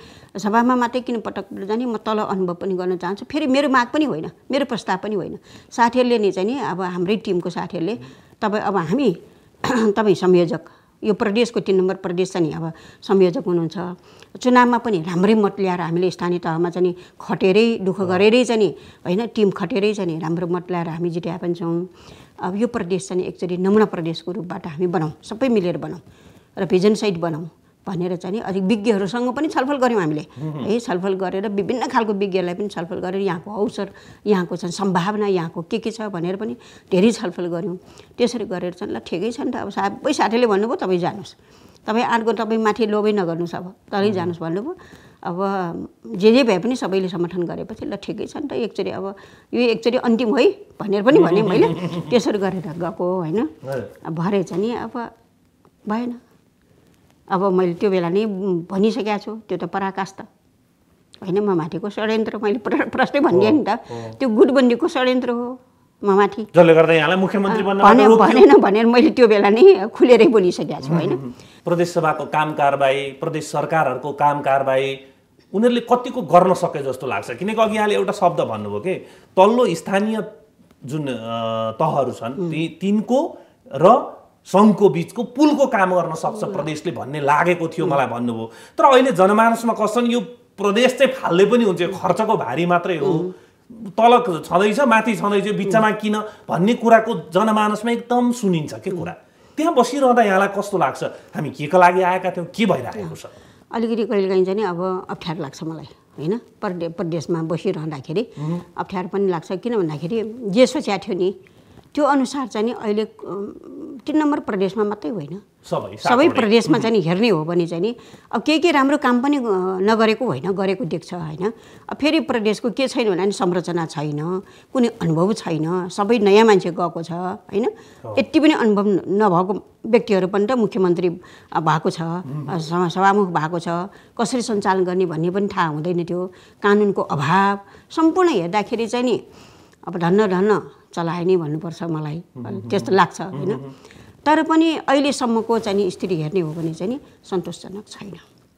सभामा मात्रै किन पटक जाने म तल अनुभव पनि गर्न चाहन्छु फेरि मेरो माग पनि होइन मेरो प्रस्ताव पनि होइन साथीहरूले नि चाहिँ नि अब हाम्रै टिमको साथीहरूले तपाईँ अब हामी तपाईँ संयोजक यो प्रदेशको तिन नम्बर प्रदेश चाहिँ अब संयोजक हुनुहुन्छ चुनावमा पनि राम्रै मत ल्याएर हामीले स्थानीय तहमा चाहिँ खटेरै दुःख गरेरै चाहिँ होइन टिम खटेरै चाहिँ राम्रो मत ल्याएर हामी जिते पनि छौँ अब यो प्रदेश चाहिँ एकचोटि नमुना प्रदेशको रूपबाट हामी बनाउँ सबै मिलेर बनाउँ र भिजन साइट बनाउँ भनेर चाहिँ अलिक विज्ञहरूसँग पनि छलफल गऱ्यौँ हामीले है छलफल गरेर विभिन्न खालको विज्ञहरूलाई पनि छलफल गरेर यहाँको अवसर यहाँको चाहिँ सम्भावना यहाँको के के छ भनेर पनि धेरै छलफल गऱ्यौँ त्यसरी गरेर चाहिँ ल ठिकै छ नि त अब सबै साथीले भन्नुभयो तपाईँ जानुहोस् तपाईँ अर्को तपाईँ माथि लोभै नगर्नुहोस् अब तलै जानुहोस् भन्नुभयो अब जे जे भए पनि सबैले समर्थन गरेपछि ल ठिकै छ नि त एकचोटि अब यो एकचोटि अन्तिम है भनेर पनि भने मैले त्यसरी गरेर गएको होइन भरे चाहिँ नि अब भएन अब मैले त्यो बेला नै भनिसकेको छु त्यो त पराकाश त होइन ममाथिको षड्यन्त्र मैले प्रष्टै भनिदिएँ नि त त्यो गुटबन्दीको षड्यन्त्र हो माथि जसले गर्दा यहाँलाई मुख्यमन्त्री भने भनेन भनेर मैले त्यो बेला नै खुलेरै बोलिसकेको छु होइन प्रदेश सभाको काम कारबाही प्रदेश सरकारहरूको काम कारबाही उनीहरूले कतिको गर्न सके जस्तो लाग्छ किनकि अघि यहाँले एउटा शब्द भन्नुभयो कि तल्लो स्थानीय जुन तहहरू छन् ती तिनको र सङ्घको बिचको पुलको काम गर्न सक्छ प्रदेशले भन्ने लागेको थियो मलाई भन्नुभयो तर अहिले जनमानसमा कसन यो प्रदेश चाहिँ फाल्दै पनि हुन्छ खर्चको भारी मात्रै हो तल छँदैछ माथि छँदैछ बिचमा किन भन्ने कुराको जनमानसमा एकदम सुनिन्छ के कुरा त्यहाँ बसिरहँदा यहाँलाई कस्तो लाग्छ हामी के का लागि आएका थियौँ के भइरहेको छ अलिकति कहिलेकाहीँ चाहिँ अब अप्ठ्यारो लाग्छ मलाई होइन परदे प्रदेशमा बसिरहँदाखेरि अप्ठ्यारो पनि लाग्छ किन भन्दाखेरि जे सोच्याएको थियो नि त्यो अनुसार चाहिँ नि अहिले तिन नम्बर प्रदेशमा मात्रै होइन सबै प्रदेशमा चाहिँ हेर्ने हो भने चाहिँ नि अब केही केही राम्रो काम पनि नगरेको होइन गरेको देख्छ होइन अब फेरि प्रदेशको के छैन भने नि संरचना छैन कुनै अनुभव छैन सबै नयाँ मान्छे गएको छ होइन यति पनि अनुभव नभएको व्यक्तिहरू पनि त मुख्यमन्त्री भएको छ सभामुख भएको छ कसरी सञ्चालन गर्ने भन्ने पनि थाहा हुँदैन थियो कानुनको अभाव सम्पूर्ण हेर्दाखेरि चाहिँ नि अब धन्न धन्न चलाए नै भन्नुपर्छ मलाई त्यस्तो लाग्छ होइन तर पनि अहिलेसम्मको चाहिँ नि स्थिति हेर्ने हो भने चाहिँ नि सन्तोषजनक छैन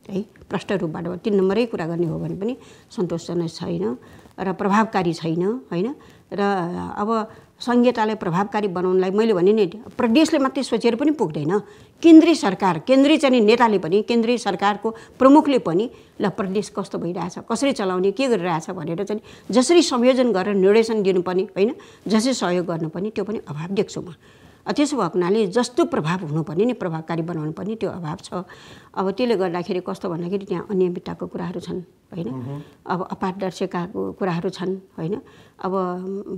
है प्रष्ट रूपबाट तिन नम्बरै कुरा गर्ने हो भने पनि सन्तोषजनक छैन र प्रभावकारी छैन होइन र अब संहितालाई प्रभावकारी बनाउनलाई मैले भने नि प्रदेशले मात्रै सोचेर पनि पुग्दैन केन्द्रीय सरकार केन्द्रीय चाहिँ नेताले पनि केन्द्रीय सरकारको प्रमुखले पनि ल प्रदेश कस्तो भइरहेछ कसरी चलाउने के गरिरहेछ भनेर चाहिँ जसरी संयोजन गरेर निर्देशन दिनुपर्ने होइन जसरी सहयोग गर्नु पनि त्यो पनि अभाव देख्छु म त्यसो भएको हुनाले जस्तो प्रभाव हुनुपर्ने नि प्रभावकारी बनाउनु पर्ने त्यो अभाव छ अब त्यसले गर्दाखेरि कस्तो भन्दाखेरि त्यहाँ अनियमितताको कुराहरू छन् होइन अब अपारदर्शिकाको कुराहरू छन् होइन अब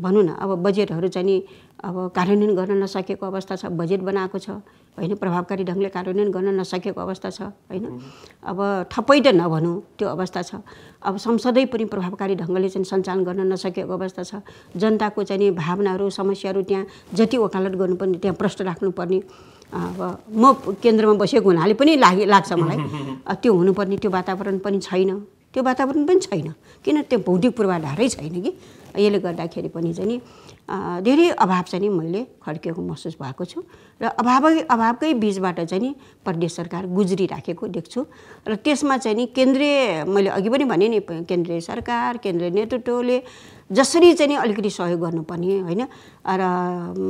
भनौँ न अब बजेटहरू चाहिँ नि अब कार्यान्वयन गर्न नसकेको अवस्था छ बजेट बनाएको छ होइन प्रभावकारी ढङ्गले कार्यान्वयन गर्न नसकेको अवस्था छ होइन अब थपै त नभनौँ त्यो अवस्था छ अब संसदै पनि प्रभावकारी ढङ्गले चाहिँ सञ्चालन गर्न नसकेको अवस्था छ जनताको चाहिँ नि भावनाहरू समस्याहरू त्यहाँ जति वकालत गर्नुपर्ने त्यहाँ प्रश्न राख्नुपर्ने अब म केन्द्रमा बसेको हुनाले पनि लागि लाग्छ मलाई त्यो हुनुपर्ने त्यो वातावरण पनि छैन त्यो वातावरण पनि छैन किन त्यो भौतिक पूर्वाधारै छैन कि यसले गर्दाखेरि पनि चाहिँ नि धेरै अभाव चाहिँ नि मैले खड्किएको महसुस भएको छु र अभावकै अभावकै बिचबाट चाहिँ नि प्रदेश सरकार गुज्रिराखेको देख्छु र त्यसमा चाहिँ नि केन्द्रीय मैले अघि पनि भने नि केन्द्रीय सरकार केन्द्रीय नेतृत्वले जसरी चाहिँ नि अलिकति सहयोग गर्नुपर्ने होइन र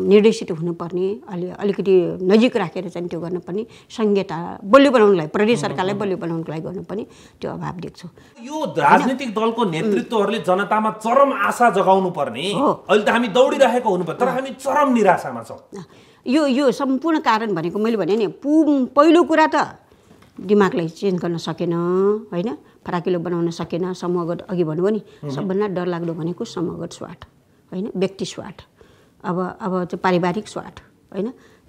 निर्देशित हुनुपर्ने अलि अलिकति नजिक राखेर चाहिँ त्यो गर्नुपर्ने संहिता बलियो बनाउनुलाई प्रदेश सरकारलाई बलियो बनाउनुको लागि गर्नुपर्ने त्यो अभाव देख्छु यो राजनीतिक दलको नेतृत्वहरूले जनतामा चरम आशा जगाउनु पर्ने अहिले त हामी दौडिरहेको हुनुपर्छ तर हामी चरम निराशामा छौँ यो यो सम्पूर्ण कारण भनेको मैले भने नि पु पहिलो कुरा त दिमागलाई चेन्ज गर्न सकेन होइन फराकिलो बनाउन सकेन समूहगत अघि भन्नुभयो नि सबभन्दा डरलाग्दो भनेको समूहगत स्वाट होइन व्यक्ति स्वाट अब अब त्यो पारिवारिक स्वाट होइन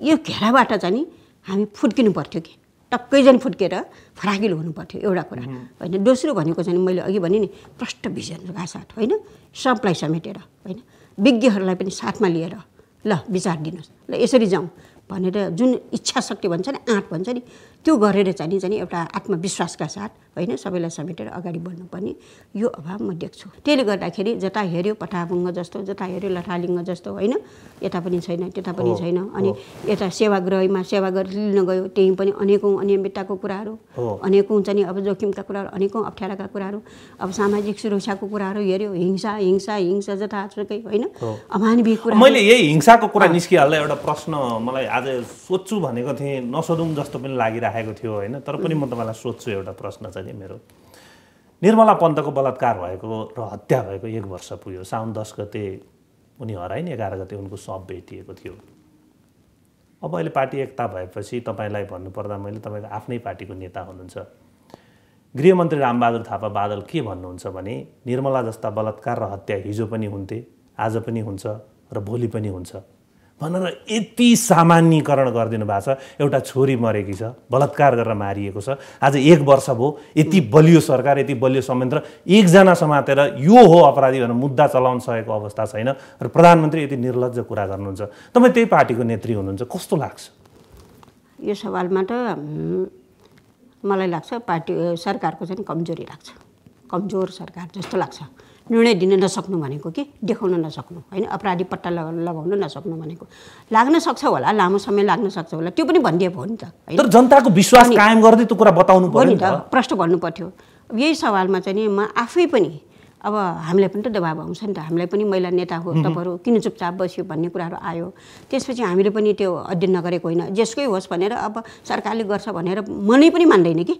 यो घेराबाट चाहिँ नि हामी फुट्किनु पर्थ्यो कि टक्कै झन् फुट्केर फराकिलो हुनु पर्थ्यो एउटा कुरा होइन दोस्रो भनेको चाहिँ मैले अघि भने नि प्रष्ट भिजन साथ होइन सबलाई समेटेर होइन विज्ञहरूलाई पनि साथमा लिएर ल विचार दिनुहोस् ल यसरी जाउँ भनेर जुन इच्छा शक्ति भन्छ नि आँट भन्छ नि त्यो गरेर चाहिँ नि चाहिँ एउटा आत्मविश्वासका साथ होइन सबैलाई समेटेर अगाडि बढ्नुपर्ने यो अभाव म देख्छु त्यसले गर्दाखेरि जता हेऱ्यो पठाबुङ्ग जस्तो जता हेऱ्यो लठालिङ्ग जस्तो होइन यता पनि छैन त्यता पनि छैन अनि यता सेवाग्रहमा सेवा लिन गयो त्यहीँ पनि अनेकौँ अनियमितताको कुराहरू अनेकौँ चाहिँ अब जोखिमका कुराहरू अनेकौँ अप्ठ्याराका कुराहरू अब सामाजिक सुरक्षाको कुराहरू हेऱ्यो हिंसा हिंसा हिंसा जतासुकै होइन अमानवीय कुरा मैले यही हिंसाको कुरा निस्किहाल्दा एउटा प्रश्न मलाई आज सोध्छु भनेको थिएँ नसोधौँ जस्तो पनि लागिरहेको राखेको थियो होइन तर पनि म तपाईँलाई सोध्छु एउटा प्रश्न चाहिँ मेरो निर्मला पन्तको बलात्कार भएको र हत्या भएको एक वर्ष पुग्यो साउन दस गते उनी हराइन् एघार गते उनको सब भेटिएको थियो अब अहिले पार्टी एकता भएपछि तपाईँलाई भन्नुपर्दा मैले तपाईँको आफ्नै पार्टीको नेता हुनुहुन्छ गृहमन्त्री रामबहादुर थापा बादल के भन्नुहुन्छ भने निर्मला जस्ता बलात्कार र हत्या हिजो पनि हुन्थे आज पनि हुन्छ र भोलि पनि हुन्छ भनेर यति सामान्यकरण गरिदिनु भएको छ एउटा छोरी मरेकी छ बलात्कार गरेर मारिएको छ आज एक वर्ष भयो यति बलियो सरकार यति बलियो संयन्त्र एकजना समातेर यो हो अपराधी भनेर मुद्दा चलाउन सकेको अवस्था छैन र प्रधानमन्त्री यति निर्लज कुरा गर्नुहुन्छ तपाईँ त्यही पार्टीको नेत्री हुनुहुन्छ कस्तो लाग्छ यो सवालमा त मलाई लाग्छ पार्टी सरकारको चाहिँ कमजोरी लाग्छ कमजोर सरकार जस्तो लाग्छ निर्णय दिन नसक्नु भनेको कि देखाउन नसक्नु होइन अपराधी पट्टा लगा लगाउन नसक्नु भनेको लाग्न सक्छ होला लामो समय लाग्न सक्छ होला त्यो पनि भनिदिए हो नि त तर जनताको विश्वास कायम गर्दै त्यो कुरा बताउनु पऱ्यो नि त प्रश्न गर्नु पर्थ्यो यही सवालमा चाहिँ नि म आफै पनि अब हामीलाई पनि त दबाब आउँछ नि त हामीलाई पनि महिला नेता हो तपाईँहरू किन चुपचाप बस्यो भन्ने कुराहरू आयो त्यसपछि हामीले पनि त्यो अध्ययन नगरेको होइन जेसकै होस् भनेर अब सरकारले गर्छ भनेर मनै पनि मान्दैन कि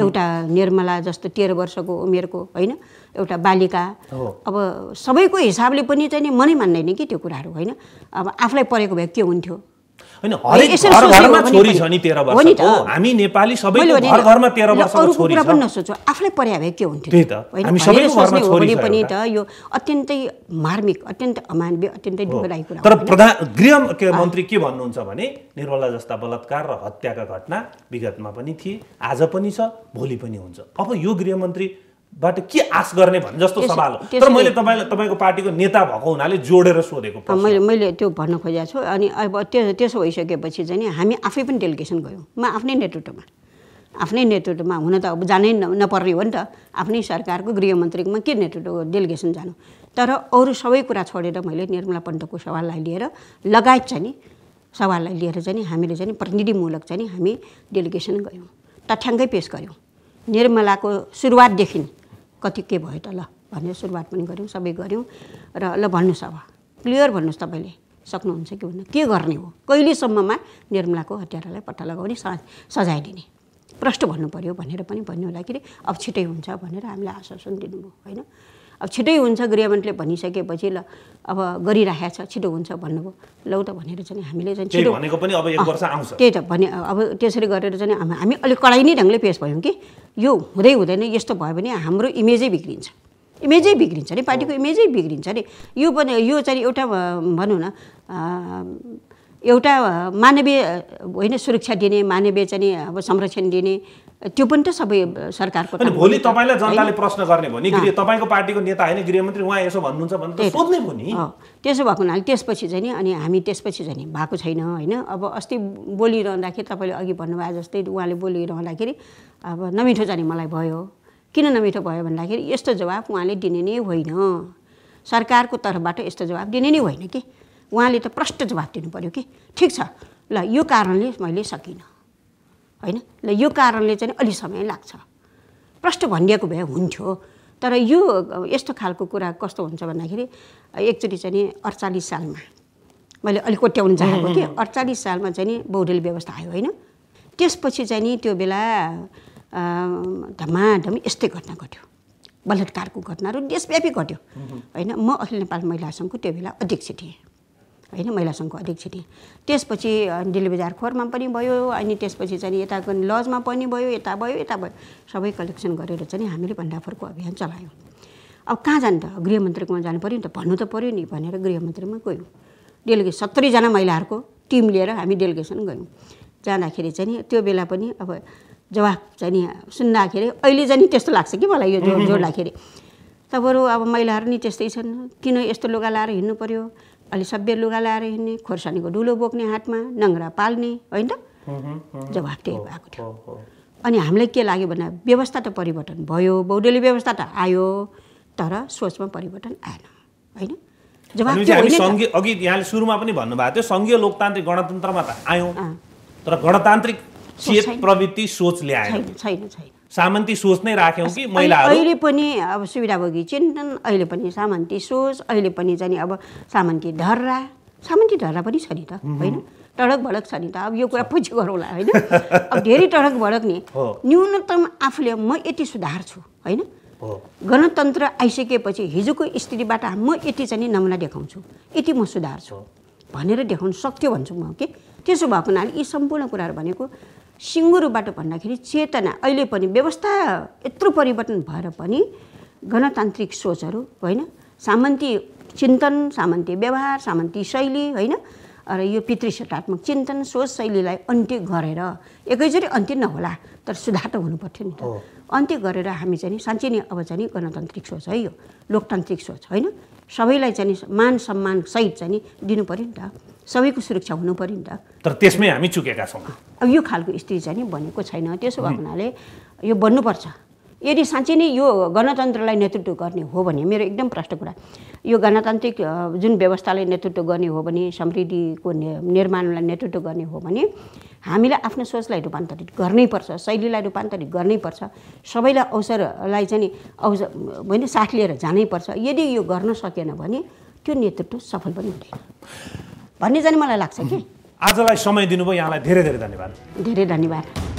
एउटा निर्मला जस्तो तेह्र वर्षको उमेरको होइन एउटा बालिका अब सबैको हिसाबले पनि चाहिँ नि मनै मान्दैन कि त्यो कुराहरू होइन अब आफूलाई परेको भए के हुन्थ्यो होइन हरेक घर घरमा छ नि वर्षको हामी नेपाली सबैको घर घरमा तेह्र वर्षको छ आफूलाई पर्या भए के हुन्थ्यो भने त हामी सबैको घरमा छ पनि त यो अत्यन्तै मार्मिक अत्यन्त अमानवीय अत्यन्तै दुःखदायी कुरा तर प्रधान गृह मन्त्री के भन्नुहुन्छ भने निर्मला जस्ता बलात्कार र हत्याका घटना विगतमा पनि थिए आज पनि छ भोलि पनि हुन्छ अब यो गृहमन्त्री बाट के आश गर्ने भन्ने जस्तो सवाल हो तर मैले तपाईँलाई तपाईँको पार्टीको नेता भएको हुनाले जोडेर सोधेको मैले मैले त्यो भन्न खोजेको छु अनि अब त्यो त्यसो भइसकेपछि चाहिँ हामी आफै पनि डेलिगेसन गयौँ म आफ्नै नेतृत्वमा आफ्नै नेतृत्वमा हुन त अब जानै नपर्ने हो नि त आफ्नै सरकारको गृहमन्त्रीमा के नेतृत्व डेलिगेसन जानु तर अरू सबै कुरा छोडेर मैले निर्मला पन्तको सवाललाई लिएर लगायत चाहिँ नि सवाललाई लिएर चाहिँ नि हामीले चाहिँ प्रतिनिधिमूलक चाहिँ हामी डेलिगेसन गयौँ तथ्याङ्कै पेस गऱ्यौँ निर्मलाको सुरुवातदेखि कति के भयो त ल भनेर सुरुवात पनि गऱ्यौँ सबै गऱ्यौँ र ल भन्नुहोस् अब क्लियर भन्नुहोस् तपाईँले सक्नुहुन्छ कि भन्नु के गर्ने हो कहिलेसम्ममा निर्मलाको हत्यारालाई पत्ता लगाउने सजाय दिने प्रष्ट भन्नु पऱ्यो भनेर पनि भन्नु होला कि अब छिटै हुन्छ भनेर हामीलाई आश्वासन दिनुभयो होइन अब छिटै हुन्छ गृहमन्त्रीले भनिसकेपछि ल अब गरिराखेको छ छिटो हुन्छ भन्नुभयो लौ त भनेर चाहिँ हामीले चाहिँ छिटो त्यही त भने अब त्यसरी गरेर चाहिँ हामी अलिक कडाइ नै ढङ्गले पेस भयौँ कि यो हुँदै हुँदैन यस्तो भयो भने हाम्रो इमेजै बिग्रिन्छ इमेजै बिग्रिन्छ नि पार्टीको इमेजै बिग्रिन्छ नि यो पनि यो चाहिँ एउटा भनौँ न एउटा मानवीय होइन सुरक्षा दिने मानवीय चाहिँ अब संरक्षण दिने त्यो पनि त सबै सरकारको भोलि तपाईँलाई जनताले प्रश्न गर्ने भयो नि गृह तपाईँको पार्टीको नेता होइन गृहमन्त्री उहाँ यसो भन्नुहुन्छ भने सोध्ने भयो नि त्यसो भएको हुनाले त्यसपछि चाहिँ नि अनि हामी त्यसपछि चाहिँ नि भएको छैन होइन अब अस्ति बोलिरहँदाखेरि तपाईँले अघि भन्नुभयो जस्तै उहाँले बोलिरहँदाखेरि अब नमिठो जाने मलाई भयो किन नमिठो भयो भन्दाखेरि यस्तो जवाब उहाँले दिने नै होइन सरकारको तर्फबाट यस्तो जवाब दिने नै होइन कि उहाँले त प्रष्ट जवाब दिनु पऱ्यो कि ठिक छ ल यो कारणले मैले सकिनँ होइन ल यो कारणले चाहिँ अलि समय लाग्छ प्रष्ट भनिएको भए हुन्थ्यो तर यो यस्तो खालको कुरा कस्तो हुन्छ भन्दाखेरि एकचोटि चाहिँ नि अडचालिस सालमा मैले अलिक कोट्याउनु चाहेको कि अडचालिस सालमा चाहिँ नि बौडेल व्यवस्था आयो होइन त्यसपछि चाहिँ नि त्यो बेला धमाधम यस्तै घटना घट्यो बलात्कारको घटनाहरू देशव्यापी घट्यो होइन म अखिल नेपाल महिला सङ्घको त्यो बेला अध्यक्ष थिएँ होइन महिला सङ्घको अध्यक्ष थिएँ त्यसपछि दिल्ली बजार खोरमा पनि भयो अनि त्यसपछि चाहिँ यताको लजमा पनि भयो यता भयो यता भयो सबै कलेक्सन गरेर चाहिँ हामीले भण्डाफोरको अभियान चलायौँ अब कहाँ जानु त गृहमन्त्रीकोमा जानु पऱ्यो नि त भन्नु त पऱ्यो नि भनेर गृहमन्त्रीमा गयौँ डेलिगेसन सत्तरीजना महिलाहरूको टिम लिएर हामी डेलिगेसन गयौँ जाँदाखेरि चाहिँ त्यो बेला पनि अब जवाब चाहिँ सुन्दाखेरि अहिले चाहिँ त्यस्तो लाग्छ कि मलाई यो जोड जोड्दाखेरि तपाईँहरू अब महिलाहरू नि त्यस्तै छन् किन यस्तो लुगा लाएर हिँड्नु पऱ्यो अलि सभ्य लुगा लाएर हिँड्ने खोर्सानीको डुलो बोक्ने हातमा नङ्ग्रा पाल्ने होइन त जवाब त्यही भएको थियो अनि हामीलाई के लाग्यो भन्दा व्यवस्था त परिवर्तन भयो बौद्धले व्यवस्था त आयो तर सोचमा परिवर्तन आएन होइन अघि यहाँले सुरुमा पनि भन्नुभएको थियो सङ्घीय लोकतान्त्रिक गणतन्त्रमा त आयौँ तर गणतान्त्रिक प्रवृत्ति सोच ल्याएन छैन छैन सामन्ती सोच नै राख्यौँ कि महिलाहरू अहिले पनि अब सुविधाभोगी चिन्तन अहिले पनि सामन्ती सोच अहिले पनि चाहिँ अब सामन्ती धर्रा सामन्ती धर्रा पनि छ नि त होइन टडक भडक छ नि त अब यो कुरा पछि गरौँला होइन अब धेरै टडक भडक नि न्यूनतम आफूले म यति सुधार छु होइन गणतन्त्र आइसकेपछि हिजोको स्थितिबाट म यति चाहिँ नमुना देखाउँछु यति म सुधार छु भनेर देखाउनु सक्थ्यो भन्छु म के त्यसो भएको हुनाले यी सम्पूर्ण कुराहरू भनेको सिङ्गुरुबाट भन्दाखेरि चेतना अहिले पनि व्यवस्था यत्रो परिवर्तन भएर पनि गणतान्त्रिक सोचहरू होइन सामन्ती चिन्तन सामन्ती व्यवहार सामन्ती शैली होइन र यो पितृसत्तात्मक चिन्तन सोच शैलीलाई अन्त्य गरेर एकैचोटि अन्त्य नहोला तर सुधार त हुनु पर्थ्यो नि त अन्त्य गरेर हामी चाहिँ साँच्चै नै अब चाहिँ गणतान्त्रिक सोच है यो लोकतान्त्रिक सोच होइन सबैलाई चाहिँ मान सम्मान सहित चाहिँ दिनु पऱ्यो नि त सबैको सुरक्षा हुनु पऱ्यो नि त तर त्यसमै हामी चुकेका छौँ अब यो खालको स्थिति चाहिँ नि बनेको छैन त्यसो भएको हुनाले यो बन्नुपर्छ यदि साँच्चै नै यो गणतन्त्रलाई नेतृत्व गर्ने हो भने मेरो एकदम प्रष्ट कुरा यो गणतान्त्रिक जुन व्यवस्थालाई नेतृत्व गर्ने हो भने समृद्धिको निर्माणलाई नेतृत्व गर्ने हो भने हामीलाई आफ्नो सोचलाई रूपान्तरित गर्नैपर्छ शैलीलाई रूपान्तरित गर्नैपर्छ सबैलाई अवसरलाई चाहिँ अवसर भने साथ लिएर जानैपर्छ यदि यो गर्न सकेन भने त्यो नेतृत्व सफल पनि हुँदैन भन्ने जाने मलाई लाग्छ कि आजलाई समय दिनुभयो यहाँलाई धेरै धेरै धन्यवाद धेरै धन्यवाद